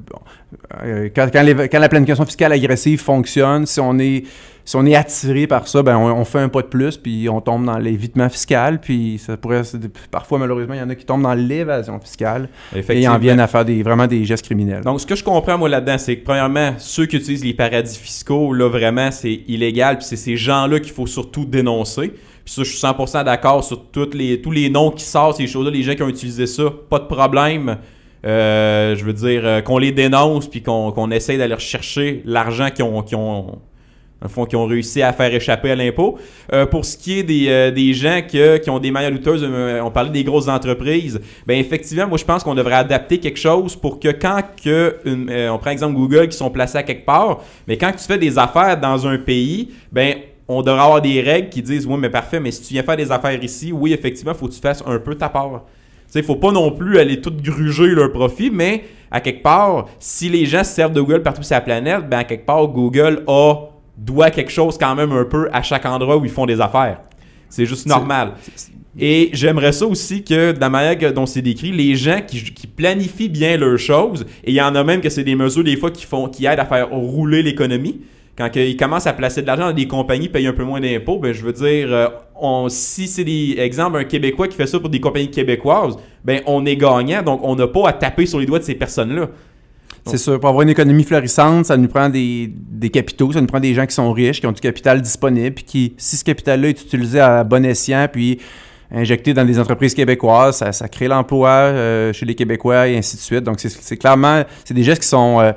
euh, quand, la planification fiscale agressive fonctionne, si on est si on est attiré par ça, ben on, fait un pas de plus, puis on tombe dans l'évitement fiscal, puis ça pourrait... Parfois, malheureusement, il y en a qui tombent dans l'évasion fiscale et en viennent à faire des, vraiment des gestes criminels. Donc, ce que je comprends, moi, là-dedans, c'est que, premièrement, ceux qui utilisent les paradis fiscaux, là, vraiment, c'est illégal, puis c'est ces gens-là qu'il faut surtout dénoncer. Puis ça, je suis 100% d'accord sur toutes les, tous les noms qui sortent, ces choses-là, les gens qui ont utilisé ça, pas de problème. Euh, je veux dire, euh, qu'on les dénonce, puis qu'on essaye d'aller chercher l'argent qu'ils ont fond, qui ont réussi à faire échapper à l'impôt. Euh, pour ce qui est des, euh, gens qui ont des manières douteuses, euh, on parlait des grosses entreprises, ben effectivement, moi je pense qu'on devrait adapter quelque chose pour que quand que on prend exemple Google qui sont placés à quelque part, mais quand tu fais des affaires dans un pays, ben on devrait avoir des règles qui disent oui mais parfait, mais si tu viens faire des affaires ici, oui effectivement, il faut que tu fasses un peu ta part. Il ne faut pas non plus aller tout gruger leur profit, mais à quelque part, si les gens se servent de Google partout sur la planète, ben à quelque part, Google a doit quelque chose quand même un peu à chaque endroit où ils font des affaires. C'est juste normal. Et j'aimerais ça aussi que, de la manière dont c'est décrit, les gens qui, planifient bien leurs choses, et il y en a même que c'est des mesures des fois qui, font, qui aident à faire rouler l'économie, quand ils commencent à placer de l'argent dans des compagnies payent un peu moins d'impôts, ben je veux dire, euh, si c'est des exemples un Québécois qui fait ça pour des compagnies québécoises, ben on est gagnant, donc on n'a pas à taper sur les doigts de ces personnes-là. C'est sûr, pour avoir une économie florissante, ça nous prend des, capitaux, ça nous prend des gens qui sont riches, qui ont du capital disponible, puis qui, si ce capital-là est utilisé à bon escient, puis injecté dans des entreprises québécoises, ça, crée l'emploi euh, chez les Québécois et ainsi de suite. Donc, c'est clairement, c'est des gestes qui sont... Euh,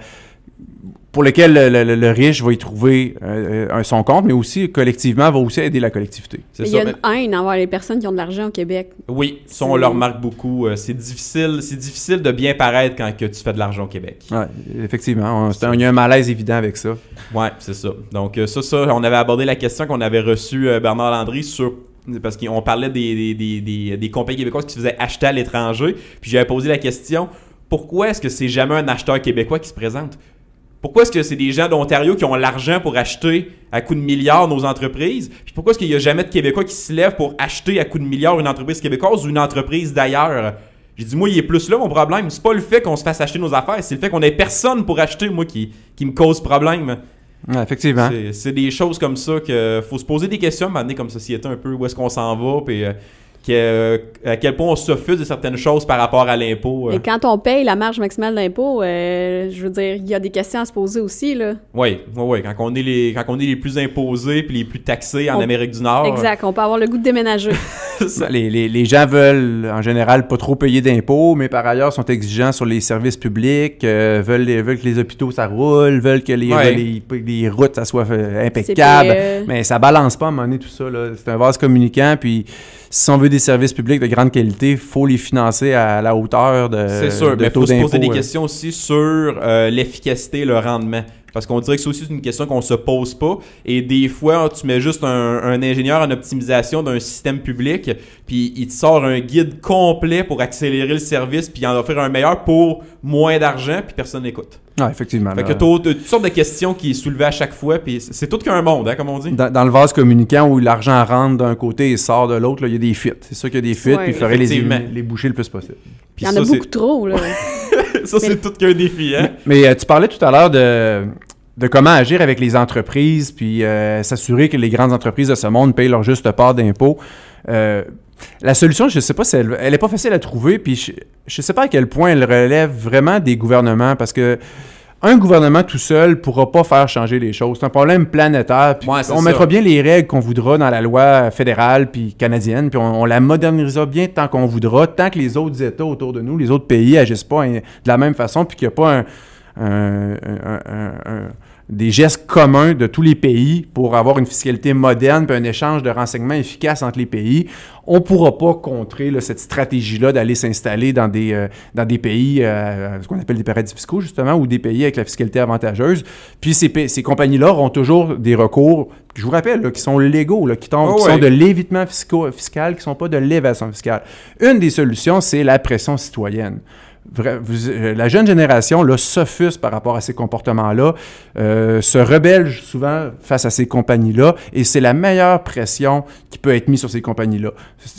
pour lequel le, riche va y trouver euh, euh, son compte, mais aussi collectivement va aussi aider la collectivité. Il y a ben une haine envers les personnes qui ont de l'argent au Québec. Oui, ça on le remarque beaucoup. Euh, c'est difficile, c'est difficile de bien paraître quand tu fais de l'argent au Québec. Oui, effectivement, il y a un malaise évident avec ça. Oui, c'est ça. Donc ça, ça, on avait abordé la question qu'on avait reçue Bernard Landry sur parce qu'on parlait des, des, compagnies québécoises qui se faisaient acheter à l'étranger. Puis j'avais posé la question pourquoi est-ce que c'est jamais un acheteur québécois qui se présente pourquoi est-ce que c'est des gens d'Ontario qui ont l'argent pour acheter à coup de milliards nos entreprises? Puis pourquoi est-ce qu'il n'y a jamais de Québécois qui se lèvent pour acheter à coup de milliards une entreprise québécoise ou une entreprise d'ailleurs? J'ai dit, moi, il est plus là mon problème. C'est pas le fait qu'on se fasse acheter nos affaires, c'est le fait qu'on ait personne pour acheter, moi, qui, me cause problème. effectivement. C'est des choses comme ça qu'il faut se poser des questions, m'amener comme société, un peu où est-ce qu'on s'en va. Puis. Euh, que, euh, à quel point on s'offuse de certaines choses par rapport à l'impôt. Et euh. quand on paye la marge maximale d'impôt, euh, je veux dire, il y a des questions à se poser aussi. Là. Oui, oui, oui. Quand on est les, quand est les plus imposés puis les plus taxés en Amérique du Nord. Exact, on peut avoir le goût de déménager. [laughs] les, les, les, gens veulent, en général, pas trop payer d'impôts, mais par ailleurs sont exigeants sur les services publics, veulent, veulent que les hôpitaux, ça roule, veulent que les, les, les, routes, ça soit impeccable. Mais ça balance pas à un moment donné tout ça. C'est un vase communicant. Puis si on veut des services publics de grande qualité, il faut les financer à la hauteur de. C'est sûr, mais il faut se poser des questions aussi sur euh, l'efficacité et le rendement. Parce qu'on dirait que c'est aussi une question qu'on se pose pas. Et des fois, hein, tu mets juste un, ingénieur en optimisation d'un système public, puis il te sort un guide complet pour accélérer le service, puis en offrir un meilleur pour moins d'argent, puis personne n'écoute. Ah, effectivement. Fait que as toutes sortes de questions qui sont soulevées à chaque fois, puis c'est tout qu'un monde, hein, comme on dit. Dans, le vase communicant où l'argent rentre d'un côté et sort de l'autre, il y a des fuites. C'est sûr qu'il y a des fuites, puis il faudrait les, les boucher le plus possible. il y en a beaucoup trop, là. [laughs] ça, c'est tout qu'un défi. Hein? Mais, euh, tu parlais tout à l'heure de, de comment agir avec les entreprises, puis euh, s'assurer que les grandes entreprises de ce monde payent leur juste part d'impôts. Euh, la solution, je ne sais pas si elle, n'est pas facile à trouver, puis je ne sais pas à quel point elle relève vraiment des gouvernements, parce que un gouvernement tout seul ne pourra pas faire changer les choses. C'est un problème planétaire. on mettra bien les règles qu'on voudra dans la loi fédérale puis canadienne, puis on, la modernisera bien tant qu'on voudra, tant que les autres États autour de nous, les autres pays, agissent pas de la même façon, puis qu'il n'y a pas un des gestes communs de tous les pays pour avoir une fiscalité moderne un échange de renseignements efficace entre les pays. On ne pourra pas contrer cette stratégie-là d'aller s'installer dans des, euh, dans des pays, euh, ce qu'on appelle des paradis fiscaux, justement, ou des pays avec la fiscalité avantageuse. Puis ces, compagnies-là auront toujours des recours, je vous rappelle, qui sont légaux, là, qui, ah sont de l'évitement fiscal, qui ne sont pas de l'évasion fiscale. Une des solutions, c'est la pression citoyenne. Euh, la jeune génération le sophus par rapport à ces comportements-là, euh, se rebelle souvent face à ces compagnies-là, et c'est la meilleure pression qui peut être mise sur ces compagnies-là,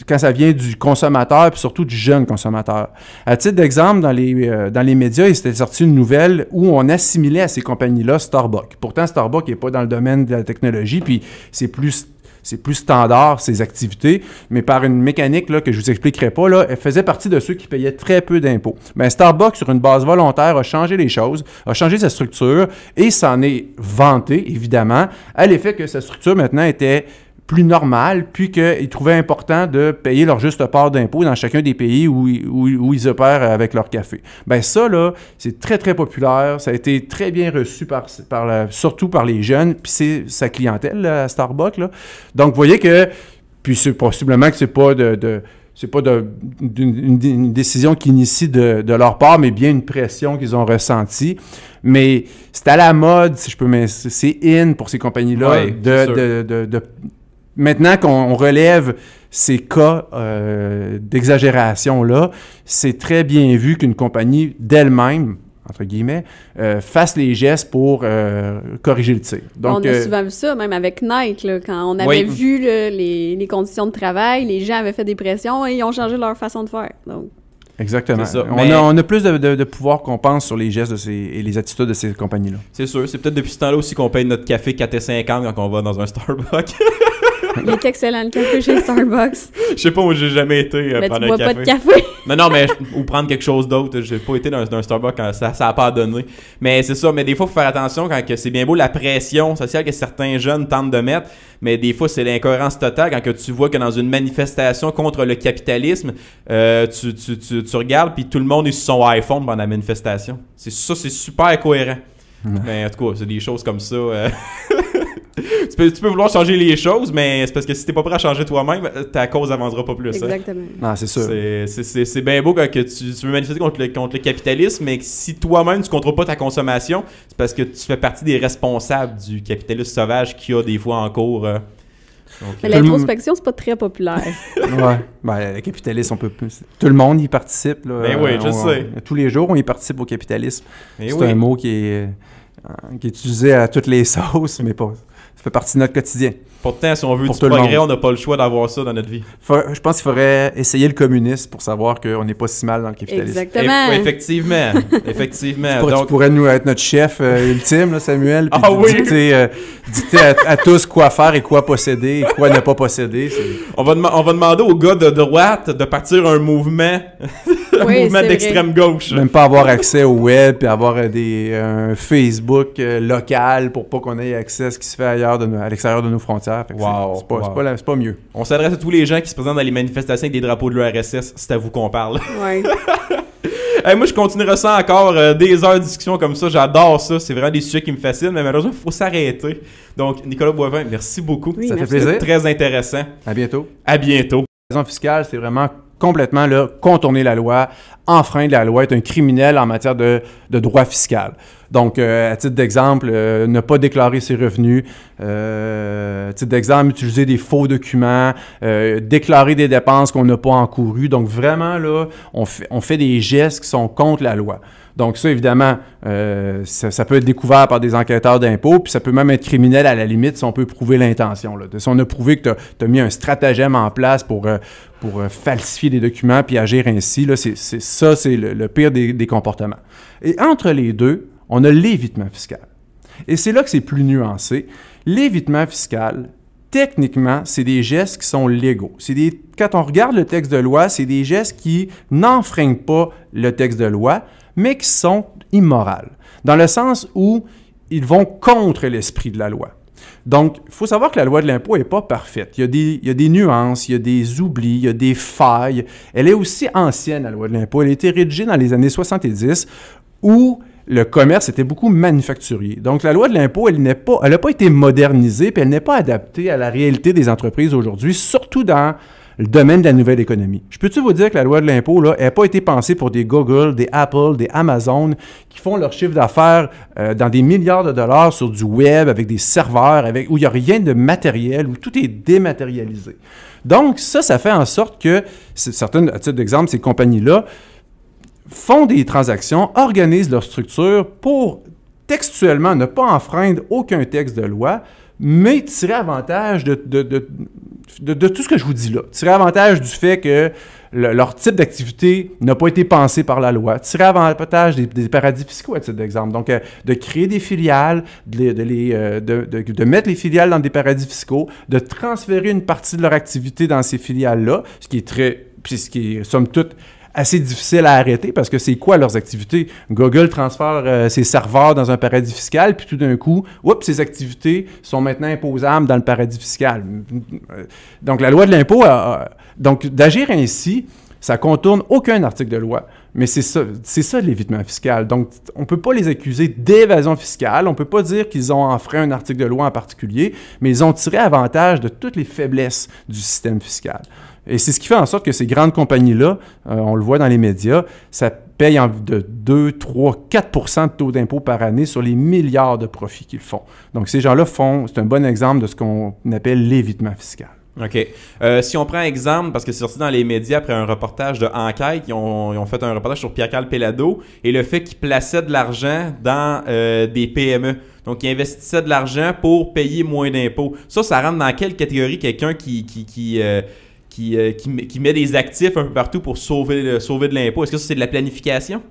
quand ça vient du consommateur, puis surtout du jeune consommateur. À titre d'exemple, dans, les, euh, dans les médias, il s'était sorti une nouvelle où on assimilait à ces compagnies-là Starbucks. Pourtant, Starbucks n'est pas dans le domaine de la technologie, puis c'est plus c'est plus standard, ces activités, mais par une mécanique là, que je vous expliquerai pas, là, elle faisait partie de ceux qui payaient très peu d'impôts. Mais ben, Starbucks, sur une base volontaire, a changé les choses, a changé sa structure et s'en est vanté, évidemment, à l'effet que sa structure maintenant était plus normal, puis qu'ils trouvaient important de payer leur juste part d'impôts dans chacun des pays où, ils opèrent avec leur café. Ben ça, là, c'est très, très populaire. Ça a été très bien reçu, par, la, surtout par les jeunes, puis c'est sa clientèle euh, Starbucks. Là. Donc, vous voyez que, puis c'est possiblement que c'est pas de, c'est pas de, une, décision qui initie de, leur part, mais bien une pression qu'ils ont ressentie. Mais c'est à la mode, si je peux, mais c'est in pour ces compagnies-là de, Maintenant qu'on relève ces cas euh, d'exagération-là, c'est très bien vu qu'une compagnie d'elle-même, entre guillemets, euh, fasse les gestes pour euh, corriger le tir. on a souvent vu ça, même avec Nike, quand on avait vu les, conditions de travail, les gens avaient fait des pressions et ils ont changé leur façon de faire. Exactement. on, a, plus de, pouvoir qu'on pense sur les gestes et les attitudes de ces compagnies-là. C'est sûr. C'est peut-être depuis ce temps-là aussi qu'on paye notre café 4,50 quand on va dans un Starbucks. [laughs] est excellent, le café chez Starbucks. Je sais pas où j'ai jamais été euh, prendre tu bois pas de café. [laughs] non, mais ou prendre quelque chose d'autre. J'ai pas été dans, un Starbucks quand ça, ça a pas donné. Mais c'est ça. Mais des fois, il faut faire attention quand que c'est bien beau la pression sociale que certains jeunes tentent de mettre. Mais des fois, c'est l'incohérence totale quand que tu vois que dans une manifestation contre le capitalisme, euh, tu, tu, tu, regardes puis tout le monde est sur son iPhone pendant la manifestation. C'est ça, c'est super cohérent. Mais en tout cas, c'est des choses comme ça. Euh. [laughs] tu, peux, vouloir changer les choses, mais c'est parce que si t'es pas prêt à changer toi-même, ta cause n'avancera pas plus. Hein. Exactement. Ah, c'est bien beau que tu, veux manifester contre le, capitalisme, mais si toi-même tu contrôles pas ta consommation, c'est parce que tu fais partie des responsables du capitalisme sauvage qui a des fois en cours. Hein. mais euh, L'introspection, c'est pas très populaire. [laughs] ouais. Ben, le capitalisme, on peut plus. Tout le monde y participe. Ben oui, je sais. tous les jours, on y participe au capitalisme. c'est un mot qui est, euh, qui est utilisé à toutes les [laughs] sauces, mais pas ça fait partie de notre quotidien. Pourtant, si on veut du on n'a pas le choix d'avoir ça dans notre vie. je pense qu'il faudrait essayer le communisme pour savoir qu'on n'est pas si mal dans le capitalisme. Exactement. effectivement. [laughs] effectivement. Tu, Donc... pourrais nous être notre chef euh, ultime, Samuel, puis ah, dicter, euh, à, tous quoi faire et quoi posséder et quoi ne pas posséder. On va, on va demander aux gars de droite de partir un mouvement mouvement d'extrême gauche. Même pas avoir accès au web puis avoir euh, des, euh, un Facebook euh, local pour pas qu'on ait accès à ce qui se fait ailleurs de, à l'extérieur de nos frontières. c'est pas, mieux. On s'adresse à tous les gens qui se présentent dans les manifestations avec des drapeaux de l'URSS. C'est à vous qu'on parle. Ouais. [laughs] moi, je continuerai sans encore des heures de discussion comme ça. J'adore ça. C'est vraiment des sujets qui me fascinent, mais malheureusement, il faut s'arrêter. Donc, Nicolas Boivin, merci beaucoup. ça fait plaisir. Très intéressant. À bientôt. À bientôt. La raison fiscale, c'est vraiment complètement là, contourner la loi, enfreindre la loi, être un criminel en matière de, droit fiscal. Donc, euh, à titre d'exemple, euh, ne pas déclarer ses revenus, euh, à titre d'exemple, utiliser des faux documents, déclarer des dépenses qu'on n'a pas encourues. Donc, vraiment, là, on on fait des gestes qui sont contre la loi. Donc ça, évidemment, euh, ça, peut être découvert par des enquêteurs d'impôts, puis ça peut même être criminel à la limite si on peut prouver l'intention. Si on a prouvé que tu as, mis un stratagème en place pour, euh, euh, falsifier des documents puis agir ainsi, là, c'est, ça, c'est le, pire des, comportements. Et entre les deux, on a l'évitement fiscal. Et c'est là que c'est plus nuancé. L'évitement fiscal, techniquement, c'est des gestes qui sont légaux. C'est des, quand on regarde le texte de loi, c'est des gestes qui n'enfreignent pas le texte de loi mais qui sont immorales, dans le sens où ils vont contre l'esprit de la loi. Donc, il faut savoir que la loi de l'impôt n'est pas parfaite. Il y, a des, nuances, il y a des oublis, il y a des failles. Elle est aussi ancienne, la loi de l'impôt. Elle a été rédigée dans les années 70 où le commerce était beaucoup manufacturier. Donc, la loi de l'impôt, elle n'a pas, pas été modernisée, puis elle n'est pas adaptée à la réalité des entreprises aujourd'hui, surtout dans le domaine de la nouvelle économie. Je peux-tu vous dire que la loi de l'impôt, là, n'a pas été pensée pour des Google, des Apple, des Amazon, qui font leur chiffre d'affaires euh, dans des milliards de dollars sur du web, avec des serveurs, avec, où il n'y a rien de matériel, où tout est dématérialisé. Donc, ça, ça fait en sorte que, certaines, à titre d'exemple, ces compagnies-là font des transactions, organisent leur structure pour textuellement ne pas enfreindre aucun texte de loi, mais tirer avantage de, de, tout ce que je vous dis là. Tirer avantage du fait que leur type d'activité n'a pas été pensé par la loi. Tirer avantage des, paradis fiscaux, à titre d'exemple. Donc, euh, de créer des filiales, euh, de, de, mettre les filiales dans des paradis fiscaux, de transférer une partie de leur activité dans ces filiales-là, ce qui est très. Puis ce qui est, somme toute, assez difficile à arrêter parce que c'est quoi leurs activités? Google transfère euh, ses serveurs dans un paradis fiscal, puis tout d'un coup, oups, ces activités sont maintenant imposables dans le paradis fiscal. Euh, donc la loi de l'impôt, donc d'agir ainsi, ça contourne aucun article de loi. Mais c'est ça, c'est ça l'évitement fiscal. Donc, on ne peut pas les accuser d'évasion fiscale. On ne peut pas dire qu'ils ont enfreint un article de loi en particulier, mais ils ont tiré avantage de toutes les faiblesses du système fiscal. Et c'est ce qui fait en sorte que ces grandes compagnies-là, euh, on le voit dans les médias, ça paye de 2, 3, 4 de taux d'impôt par année sur les milliards de profits qu'ils font. Donc ces gens-là font, c'est un bon exemple de ce qu'on appelle l'évitement fiscal. OK. Euh, si on prend exemple, parce que c'est sorti dans les médias après un reportage de Enquête, ils ont, fait un reportage sur pierre Calpelado et le fait qu'il plaçait de l'argent dans euh, des PME. Donc, il investissait de l'argent pour payer moins d'impôts. Ça, ça rentre dans quelle catégorie quelqu'un qui, qui, qui, euh, qui, met, qui, met des actifs un peu partout pour sauver, sauver de l'impôt. Est-ce que c'est de la planification?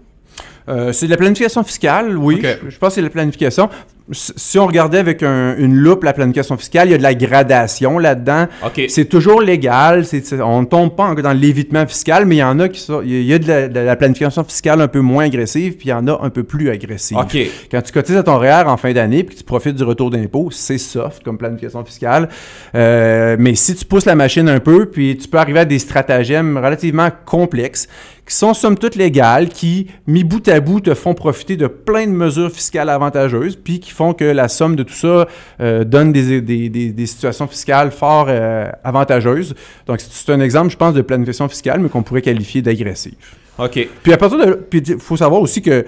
Euh, c'est de la planification fiscale, oui. Je, je, pense que c'est de la planification si on regardait avec une loupe la planification fiscale, il y a de la gradation là-dedans. C'est toujours légal. on ne tombe pas dans l'évitement fiscal, mais il y en a qui Il y a de la, planification fiscale un peu moins agressive, puis il y en a un peu plus agressive. Quand tu cotises à ton REER e en fin d'année, puis que tu profites du retour d'impôt, c'est soft comme planification fiscale. Euh, mais si tu pousses la machine un peu, puis tu peux arriver à des stratagèmes relativement complexes qui sont somme toute légales, qui, mis bout à bout, te font profiter de plein de mesures fiscales avantageuses, puis qui font que la somme de tout ça euh, donne des, des, situations fiscales fort euh, avantageuses. Donc, c'est un exemple, je pense, de planification fiscale, mais qu'on pourrait qualifier d'agressive. OK. Puis à partir de là, il faut savoir aussi que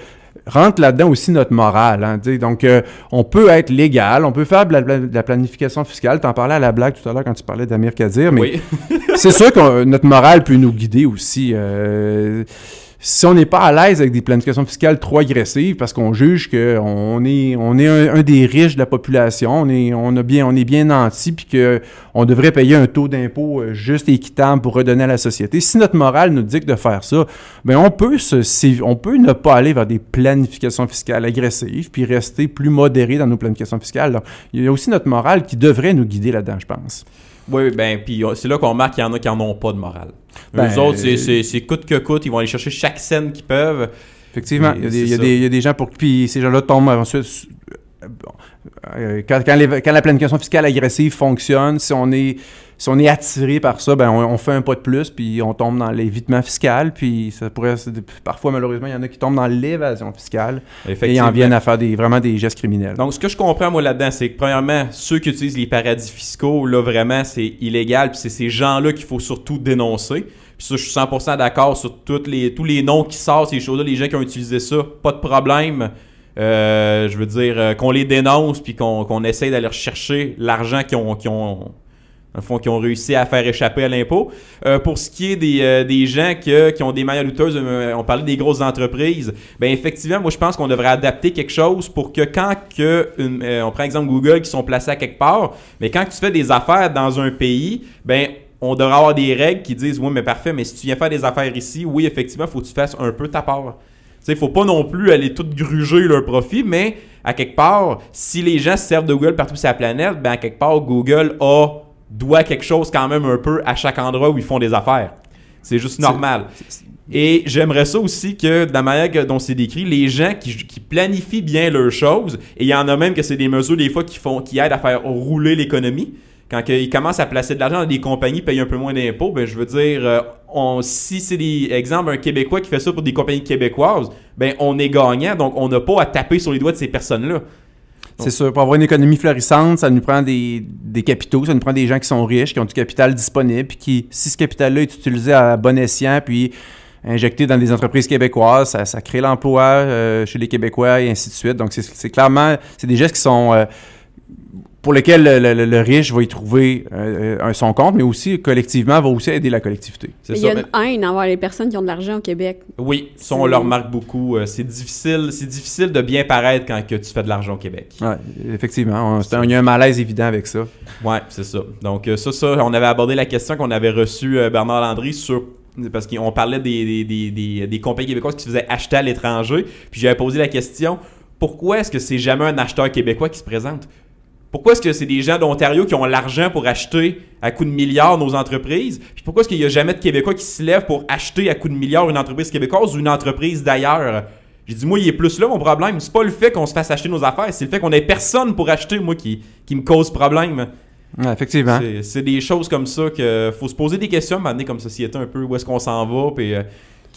rentre là-dedans aussi notre morale. Hein, donc, euh, on peut être légal, on peut faire de la, planification fiscale. Tu en parlais à la blague tout à l'heure quand tu parlais d'Amir Kadir, mais oui. [laughs] c'est sûr que notre morale peut nous guider aussi. Euh, si on n'est pas à l'aise avec des planifications fiscales trop agressives parce qu'on juge qu'on est, on est un, des riches de la population, on est, on a bien, on est bien nanti, puis qu'on devrait payer un taux d'impôt euh, juste et équitable pour redonner à la société, si notre morale nous dit de faire ça, ben on peut, se, on peut ne pas aller vers des planifications fiscales agressives, puis rester plus modéré dans nos planifications fiscales. il y a aussi notre morale qui devrait nous guider là-dedans, je pense. Oui, ben, puis euh, c'est là qu'on marque qu'il y en a qui n'en ont pas de morale. les ben, autres, euh, c'est coûte que coûte, ils vont aller chercher chaque scène qu'ils peuvent. Effectivement, il y, a des, gens pour qui puis ces gens-là tombent ensuite. Euh, quand, la planification fiscale agressive fonctionne, si on est si on est attiré par ça, ben on, fait un pas de plus, puis on tombe dans l'évitement fiscal, puis ça pourrait, parfois malheureusement, il y en a qui tombent dans l'évasion fiscale et ils en viennent à faire des, vraiment des gestes criminels. Donc, ce que je comprends, moi, là-dedans, c'est que, premièrement, ceux qui utilisent les paradis fiscaux, là, vraiment, c'est illégal, puis c'est ces gens-là qu'il faut surtout dénoncer. Puis ça, je suis 100% d'accord sur toutes les, tous les noms qui sortent, ces choses-là, les gens qui ont utilisé ça, pas de problème. Euh, je veux dire, euh, qu'on les dénonce, puis qu'on essaye d'aller chercher l'argent qu'ils ont un qui ont réussi à faire échapper à l'impôt. Euh, pour ce qui est des, euh, gens qui ont des manières douteuses, euh, on parlait des grosses entreprises, ben effectivement, moi je pense qu'on devrait adapter quelque chose pour que quand que on prend exemple Google qui sont placés à quelque part, mais quand tu fais des affaires dans un pays, ben on devrait avoir des règles qui disent oui mais parfait, mais si tu viens faire des affaires ici, oui effectivement, il faut que tu fasses un peu ta part. Il ne faut pas non plus aller tout gruger leur profit, mais à quelque part, si les gens se servent de Google partout sur la planète, ben à quelque part, Google a doit quelque chose quand même un peu à chaque endroit où ils font des affaires. C'est juste normal. Et j'aimerais ça aussi que, de la manière dont c'est décrit, les gens qui, planifient bien leurs choses, et il y en a même que c'est des mesures des fois qui, font, qui aident à faire rouler l'économie, quand ils commencent à placer de l'argent dans des compagnies payent un peu moins d'impôts, ben je veux dire, euh, si c'est des exemple un Québécois qui fait ça pour des compagnies québécoises, ben on est gagnant, donc on n'a pas à taper sur les doigts de ces personnes-là. C'est sûr. Pour avoir une économie florissante, ça nous prend des, capitaux, ça nous prend des gens qui sont riches, qui ont du capital disponible, puis qui, si ce capital-là est utilisé à bon escient, puis injecté dans des entreprises québécoises, ça, crée l'emploi euh, chez les Québécois et ainsi de suite. Donc, c'est clairement, c'est des gestes qui sont... Euh, pour lequel le, riche va y trouver euh, euh, son compte, mais aussi collectivement va aussi aider la collectivité. Il y a une haine envers les personnes qui ont de l'argent au Québec. Oui, ça on le remarque beaucoup. Euh, c'est difficile, difficile de bien paraître quand tu fais de l'argent au Québec. Ouais, effectivement, il y a un malaise évident avec ça. Oui, c'est ça. Donc ça, ça, on avait abordé la question qu'on avait reçue Bernard Landry sur parce qu'on parlait des, des, des, compagnies québécoises qui se faisaient acheter à l'étranger. Puis j'avais posé la question pourquoi est-ce que c'est jamais un acheteur québécois qui se présente pourquoi est-ce que c'est des gens d'Ontario qui ont l'argent pour acheter à coups de milliards nos entreprises? Puis pourquoi est-ce qu'il n'y a jamais de Québécois qui se lèvent pour acheter à coups de milliards une entreprise québécoise ou une entreprise d'ailleurs? J'ai dit, moi, il est plus là mon problème. C'est pas le fait qu'on se fasse acheter nos affaires, c'est le fait qu'on ait personne pour acheter, moi, qui, me cause problème. effectivement. C'est des choses comme ça que faut se poser des questions, donné comme société, un peu où est-ce qu'on s'en va. Puis. Euh,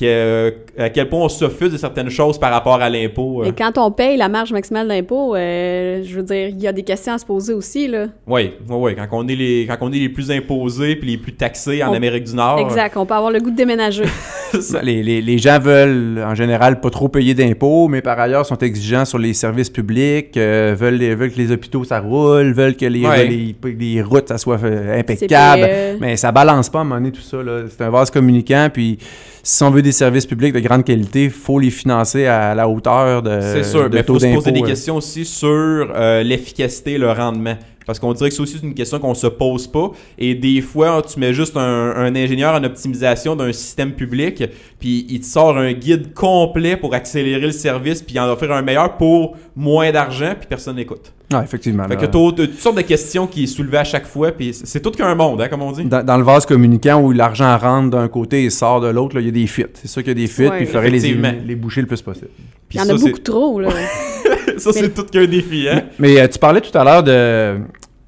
euh, à quel point on s'offuse de certaines choses par rapport à l'impôt. Et euh. quand on paye la marge maximale d'impôt, euh, je veux dire, il y a des questions à se poser aussi. Là. Oui, oui, oui. Quand on est les, quand est les plus imposés puis les plus taxés en Amérique du Nord. Exact, on peut avoir le goût de déménager. [laughs] ça, les, les, les, gens veulent en général pas trop payer d'impôts, mais par ailleurs sont exigeants sur les services publics, veulent, veulent que les hôpitaux ça roule, veulent que les, les, routes ça soit impeccable. Mais ça balance pas à un moment donné tout ça. C'est un vase communicant. Puis si on veut des services publics de grande qualité, il faut les financer à la hauteur de. C'est sûr, mais il faut se poser des euh. questions aussi sur euh, l'efficacité et le rendement. Parce qu'on dirait que c'est aussi une question qu'on se pose pas. Et des fois, tu mets juste un, ingénieur en optimisation d'un système public, puis il te sort un guide complet pour accélérer le service, puis en offrir un meilleur pour moins d'argent, puis personne n'écoute. Ah, effectivement. Fait que toutes sortes de questions qui sont soulevées à chaque fois, puis c'est tout qu'un monde, hein, comme on dit. Dans, le vase communicant où l'argent rentre d'un côté et sort de l'autre, il y a des fuites. C'est sûr qu'il y a des fuites, puis il faudrait les, les boucher le plus possible il y en a beaucoup trop, là. [laughs] ça, c'est tout qu'un défi, hein? Mais, euh, tu parlais tout à l'heure de,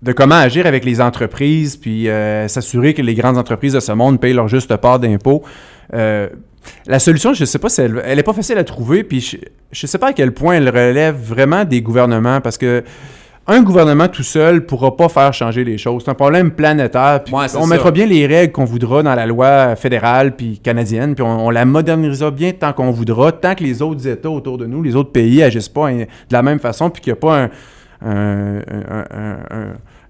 de comment agir avec les entreprises, puis euh, s'assurer que les grandes entreprises de ce monde payent leur juste part d'impôts. Euh, la solution, je ne sais pas si elle, est pas facile à trouver, puis je ne sais pas à quel point elle relève vraiment des gouvernements, parce que un gouvernement tout seul ne pourra pas faire changer les choses. C'est un problème planétaire. on mettra bien les règles qu'on voudra dans la loi fédérale puis canadienne, puis on, la modernisera bien tant qu'on voudra, tant que les autres États autour de nous, les autres pays, n'agissent pas de la même façon, puis qu'il n'y a pas un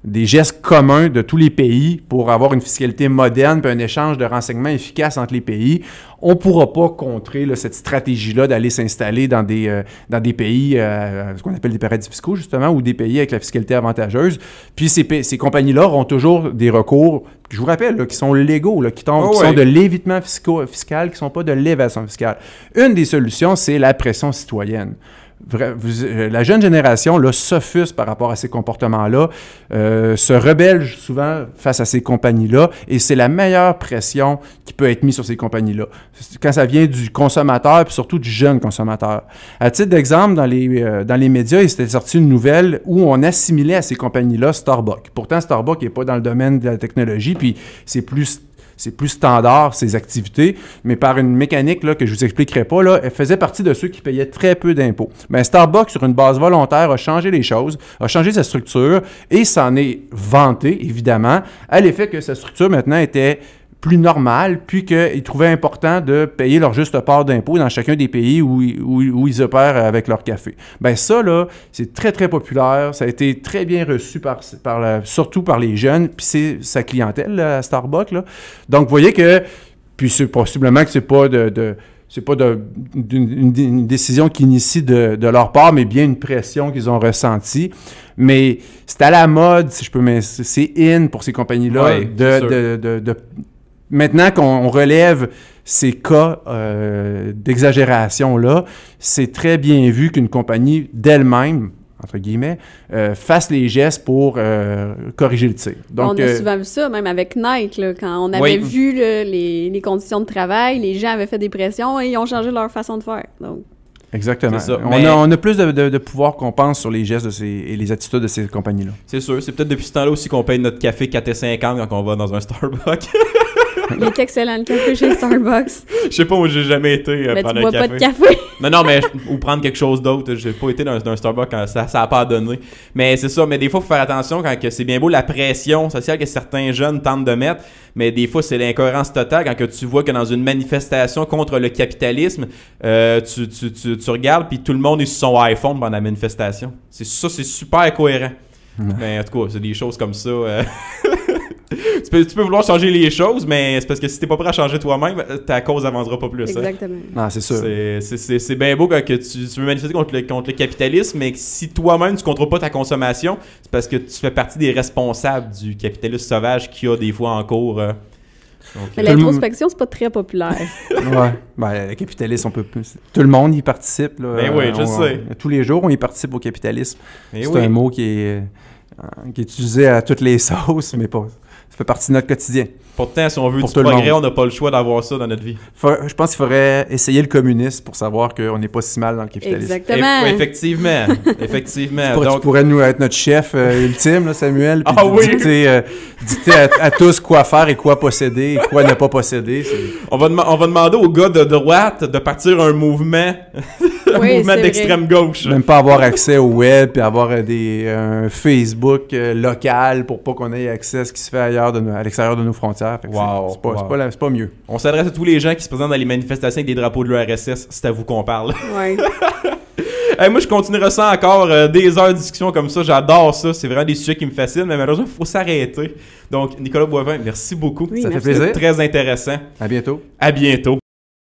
des gestes communs de tous les pays pour avoir une fiscalité moderne puis un échange de renseignements efficace entre les pays. On ne pourra pas contrer cette stratégie-là d'aller s'installer dans des, euh, dans des pays, euh, ce qu'on appelle des paradis fiscaux, justement, ou des pays avec la fiscalité avantageuse. Puis ces, compagnies-là auront toujours des recours, je vous rappelle, qui sont légaux, là, qui, ah sont de l'évitement fiscal, qui ne sont pas de l'évasion fiscale. Une des solutions, c'est la pression citoyenne. Euh, la jeune génération là, sophus par rapport à ces comportements-là, euh, se rebelle souvent face à ces compagnies-là, et c'est la meilleure pression qui peut être mise sur ces compagnies-là, quand ça vient du consommateur, puis surtout du jeune consommateur. À titre d'exemple, dans, les, euh, dans les médias, il s'était sorti une nouvelle où on assimilait à ces compagnies-là Starbucks. Pourtant, Starbucks n'est pas dans le domaine de la technologie, puis c'est plus c'est plus standard, ces activités, mais par une mécanique là, que je vous expliquerai pas, là, elle faisait partie de ceux qui payaient très peu d'impôts. Mais ben, Starbucks, sur une base volontaire, a changé les choses, a changé sa structure et s'en est vanté, évidemment, à l'effet que sa structure maintenant était plus normal, puis qu'ils trouvaient important de payer leur juste part d'impôt dans chacun des pays où, ils opèrent avec leur café. Ben ça, là, c'est très, très populaire. Ça a été très bien reçu, par, surtout par les jeunes, puis c'est sa clientèle Starbucks. Là. Donc, vous voyez que, puis c'est possiblement que c'est pas de, c'est pas d'une décision qui initie de, leur part, mais bien une pression qu'ils ont ressentie. Mais c'est à la mode, si je peux, mais c'est in pour ces compagnies-là de Maintenant qu'on relève ces cas euh, d'exagération-là, c'est très bien vu qu'une compagnie d'elle-même, entre guillemets, euh, fasse les gestes pour euh, corriger le tir. on a souvent vu ça, même avec Nike, quand on avait vu les, conditions de travail, les gens avaient fait des pressions et ils ont changé leur façon de faire. Exactement. On, a, plus de, pouvoir qu'on pense sur les gestes et les attitudes de ces compagnies-là. C'est sûr. C'est peut-être depuis ce temps-là aussi qu'on paye notre café 4,50 quand on va dans un Starbucks. [laughs] est excellent, le café chez Starbucks. Je sais pas où j'ai jamais été euh, café. prendre tu bois pas de café. non, non, mais ou prendre quelque chose d'autre. J'ai pas été dans, un Starbucks quand ça, ça a pas donné. Mais c'est ça. Mais des fois, il faut faire attention quand que c'est bien beau la pression sociale que certains jeunes tentent de mettre. Mais des fois, c'est l'incohérence totale quand que tu vois que dans une manifestation contre le capitalisme, euh, tu, tu, tu, regardes puis tout le monde est sur son iPhone pendant la manifestation. C'est ça, c'est super cohérent. Ben, en tout cas, c'est des choses comme ça. Euh. [laughs] tu, peux, vouloir changer les choses, mais c'est parce que si t'es pas prêt à changer toi-même, ta cause avancera pas plus. Hein. Exactement. Ah, c'est bien beau que, tu, veux manifester contre le, capitalisme, mais si toi-même tu contrôles pas ta consommation, c'est parce que tu fais partie des responsables du capitalisme sauvage qui a des fois en cours. Hein. mais euh, l'introspection, c'est pas très populaire. [laughs] ouais. Ben, le capitalisme, on peut plus. Tout le monde y participe. Là. Ben oui, je sais. tous les jours, on y participe au capitalisme. Ben c'est un mot qui est, euh, qui est utilisé à toutes les [laughs] sauces, mais pas fait partie de notre quotidien. Pourtant, si on veut du progrès, on n'a pas le choix d'avoir ça dans notre vie. je pense qu'il faudrait essayer le communisme pour savoir qu'on n'est pas si mal dans le capitalisme. Exactement. effectivement. [laughs] effectivement. Tu, Donc... pourrais nous être notre chef euh, ultime, Samuel, puis ah, dicter, euh, à, tous quoi faire et quoi posséder et quoi ne pas posséder. On va, on va demander aux gars de droite de partir un mouvement [laughs] Le [laughs] mouvement d'extrême gauche. Même pas avoir accès au web puis avoir euh, des, euh, un Facebook euh, local pour pas qu'on ait accès à ce qui se fait ailleurs de, à l'extérieur de nos frontières. c'est pas, mieux. On s'adresse à tous les gens qui se présentent dans les manifestations avec des drapeaux de l'URSS. C'est à vous qu'on parle. [laughs] Ouais. [laughs] moi, je continuerai sans encore des heures de discussion comme ça. J'adore ça. C'est vraiment des sujets qui me fascinent, mais malheureusement, il faut s'arrêter. Donc, Nicolas Boivin, merci beaucoup. ça fait plaisir. très intéressant. À bientôt. À bientôt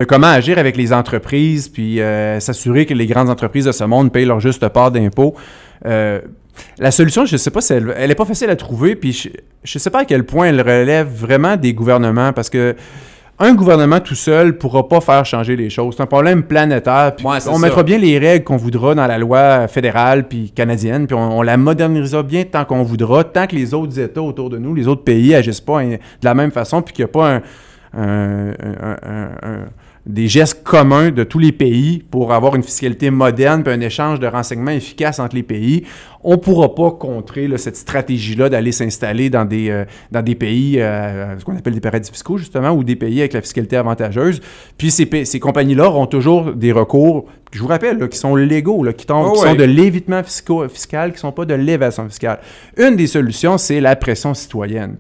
comment agir avec les entreprises, puis euh, s'assurer que les grandes entreprises de ce monde payent leur juste part d'impôts. Euh, la solution, je ne sais pas, si elle, elle est pas facile à trouver, puis je ne sais pas à quel point elle relève vraiment des gouvernements, parce que un gouvernement tout seul ne pourra pas faire changer les choses. C'est un problème planétaire. on mettra bien les règles qu'on voudra dans la loi fédérale puis canadienne, puis on, la modernisera bien tant qu'on voudra, tant que les autres États autour de nous, les autres pays, n'agissent pas de la même façon, puis qu'il n'y a pas un des gestes communs de tous les pays pour avoir une fiscalité moderne et un échange de renseignements efficace entre les pays. On ne pourra pas contrer cette stratégie-là d'aller s'installer dans, des, euh, dans des pays, euh, ce qu'on appelle des paradis fiscaux, justement, ou des pays avec la fiscalité avantageuse. Puis ces, compagnies-là auront toujours des recours, je vous rappelle, qui sont légaux, oh qui, sont de l'évitement fiscal, qui ne sont pas de l'évasion fiscale. Une des solutions, c'est la pression citoyenne.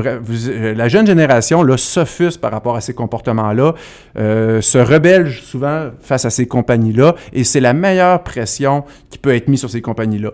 Euh, la jeune génération le sophus par rapport à ces comportements-là, euh, se rebelle souvent face à ces compagnies-là, et c'est la meilleure pression qui peut être mise sur ces compagnies-là,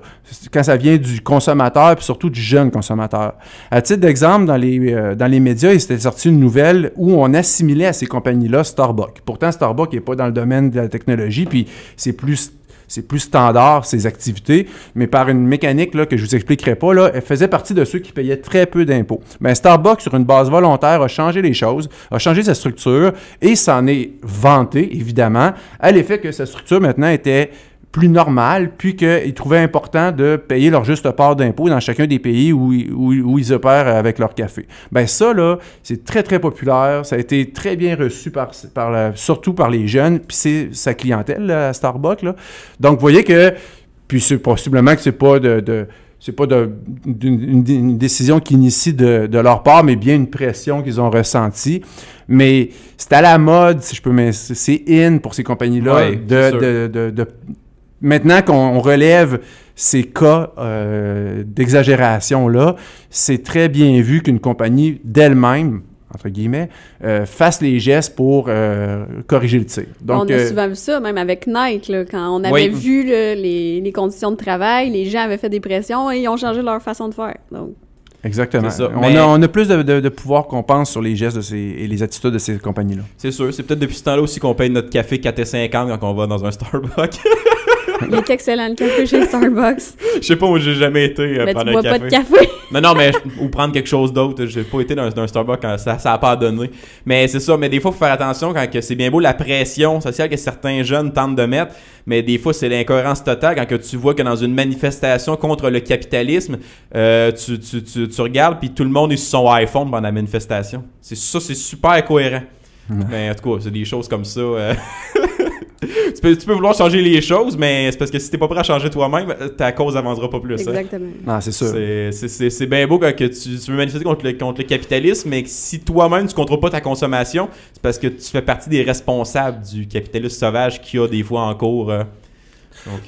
quand ça vient du consommateur, puis surtout du jeune consommateur. À titre d'exemple, dans, les, euh, dans les médias, il s'était sorti une nouvelle où on assimilait à ces compagnies-là Starbucks. Pourtant, Starbucks n'est pas dans le domaine de la technologie, puis c'est plus c'est plus standard, ces activités, mais par une mécanique là, que je vous expliquerai pas, là, elle faisait partie de ceux qui payaient très peu d'impôts. Mais ben, Starbucks, sur une base volontaire, a changé les choses, a changé sa structure et s'en est vanté, évidemment, à l'effet que sa structure maintenant était plus normal, puis qu'ils trouvaient important de payer leur juste part d'impôts dans chacun des pays où, ils opèrent avec leur café. Ben ça, là, c'est très, très populaire. Ça a été très bien reçu, par, par surtout par les jeunes, puis c'est sa clientèle là, Starbucks. Là. Donc, vous voyez que, puis c'est possiblement que c'est pas de, c'est pas de, une, décision qui initie de, de, leur part, mais bien une pression qu'ils ont ressentie. Mais c'est à la mode, si je peux, mais c'est in pour ces compagnies-là de, de, Maintenant qu'on relève ces cas euh, d'exagération-là, c'est très bien vu qu'une compagnie d'elle-même, entre guillemets, euh, fasse les gestes pour euh, corriger le tir. Donc, on a souvent vu ça, même avec Nike, quand on avait vu les, conditions de travail, les gens avaient fait des pressions et ils ont changé leur façon de faire. Exactement. On, a, on, a, plus de, pouvoir qu'on pense sur les gestes et les attitudes de ces compagnies-là. C'est sûr. C'est peut-être depuis ce temps-là aussi qu'on paye notre café 4,50 quand on va dans un Starbucks. [laughs] Il est excellent, le café chez Starbucks. Je sais pas où j'ai jamais été euh, mais tu bois pas de café. non, non, mais ou prendre quelque chose d'autre. Euh, j'ai pas été dans, un Starbucks, quand ça n'a pas donné. Mais c'est ça, mais des fois, il faut faire attention quand c'est bien beau la pression sociale que certains jeunes tentent de mettre, mais des fois, c'est l'incohérence totale quand que tu vois que dans une manifestation contre le capitalisme, euh, tu, tu, tu, regardes, puis tout le monde est sur son iPhone pendant la manifestation. C'est ça, c'est super cohérent. Mais ben, en tout cas, c'est des choses comme ça. Euh. [laughs] tu, peux, vouloir changer les choses, mais c'est parce que si t'es pas prêt à changer toi-même, ta cause avancera pas plus. Hein. Exactement. c'est bien beau que tu, tu veux manifester contre le, capitalisme, mais si toi-même tu contrôles pas ta consommation, c'est parce que tu fais partie des responsables du capitalisme sauvage qui a des fois en cours. Hein.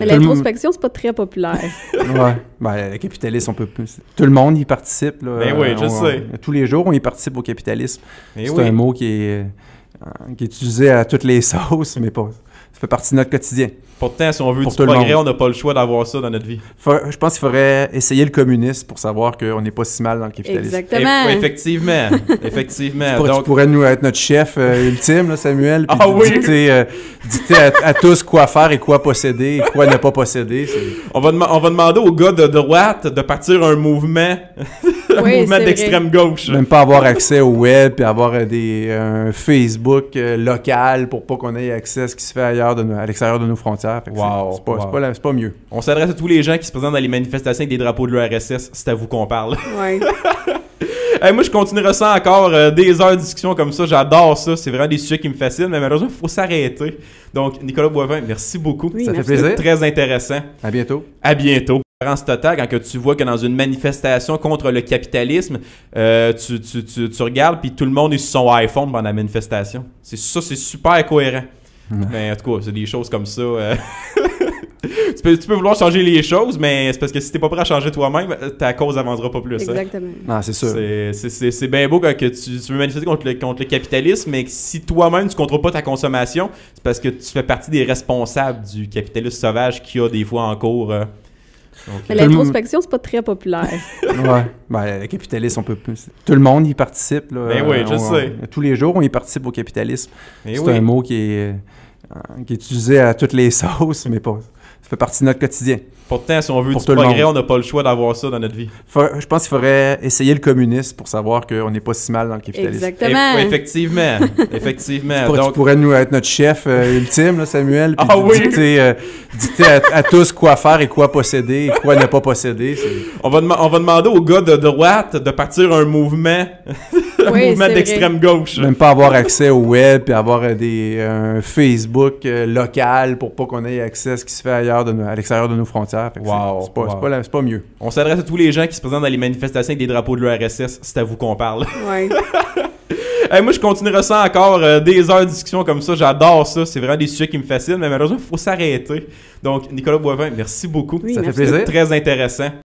mais euh, l'introspection, c'est pas très populaire. [laughs] ouais. Ben, le capitalisme, on peut plus. Tout le monde y participe. Ben oui, je sais. tous les jours, on y participe au capitalisme. Ben c'est un mot qui est, euh, qui est utilisé à toutes les [laughs] sauces, mais pas ça fait partie de notre quotidien. Pourtant, si on veut du progrès, on n'a pas le choix d'avoir ça dans notre vie. je pense qu'il faudrait essayer le communisme pour savoir qu'on n'est pas si mal dans le capitalisme. Exactement. effectivement. [laughs] effectivement. Tu, pourrais, Donc... pourrait nous être notre chef euh, ultime, Samuel, puis ah, dicter, euh, à, tous quoi faire et quoi posséder et quoi ne pas posséder. On va, on va demander aux gars de droite de partir un mouvement, [laughs] mouvement d'extrême gauche. Même pas avoir accès au web et avoir euh, des, un Facebook local pour pas qu'on ait accès à ce qui se fait ailleurs de, à l'extérieur de nos frontières c'est pas, mieux. On s'adresse à tous les gens qui se présentent dans les manifestations avec des drapeaux de l'URSS. C'est à vous qu'on parle. Ouais. [laughs] moi, je continuerai ça encore euh, des heures de discussion comme ça. J'adore ça. C'est vraiment des sujets qui me fascinent, mais malheureusement, il faut s'arrêter. Donc, Nicolas Boivin, merci beaucoup. ça fait plaisir. Très intéressant. À bientôt. À bientôt total quand tu vois que dans une manifestation contre le capitalisme, euh, tu, regardes puis tout le monde est sur son iPhone pendant la manifestation. C'est ça, c'est super cohérent. Mais en tout cas, c'est des choses comme ça. Euh. [laughs] tu, peux, vouloir changer les choses, mais c'est parce que si t'es pas prêt à changer toi-même, ta cause n'avancera pas plus. Hein. Exactement. c'est bien beau que tu, veux manifester contre le, capitalisme, mais si toi-même tu ne contrôles pas ta consommation, c'est parce que tu fais partie des responsables du capitalisme sauvage qui a des fois en cours. Hein. Mais l'introspection, c'est pas très populaire. [laughs] ouais. Ben, le capitalisme, on peut plus. Tout le monde y participe. Là. Ben oui, je sais. tous les jours, on y participe au capitalisme. Ben c'est un mot qui est, euh, qui est utilisé à toutes les [laughs] sauces, mais pas. Ça fait partie de notre quotidien. Pourtant, si on veut du on n'a pas le choix d'avoir ça dans notre vie. je pense qu'il faudrait essayer le communisme pour savoir qu'on n'est pas si mal dans le capitalisme. Exactement. effectivement. effectivement. Tu, pourrais, Donc... nous être notre chef euh, ultime, Samuel, puis ah, oui? dicter, euh, à, tous quoi faire et quoi posséder et quoi ne pas posséder. On va, on va demander aux gars de droite de partir un mouvement le mouvement d'extrême gauche. Même pas avoir accès au web puis avoir euh, des, euh, un Facebook euh, local pour pas qu'on ait accès à ce qui se fait ailleurs de à l'extérieur de nos frontières. Wow, c'est, pas, pas, mieux. On s'adresse à tous les gens qui se présentent dans les manifestations avec des drapeaux de l'URSS. C'est à vous qu'on parle. Ouais. [laughs] moi, je continuerai ça encore des heures de discussion comme ça. J'adore ça. C'est vraiment des sujets qui me fascinent, mais malheureusement, il faut s'arrêter. Donc, Nicolas Boivin, merci beaucoup. ça fait plaisir. très intéressant.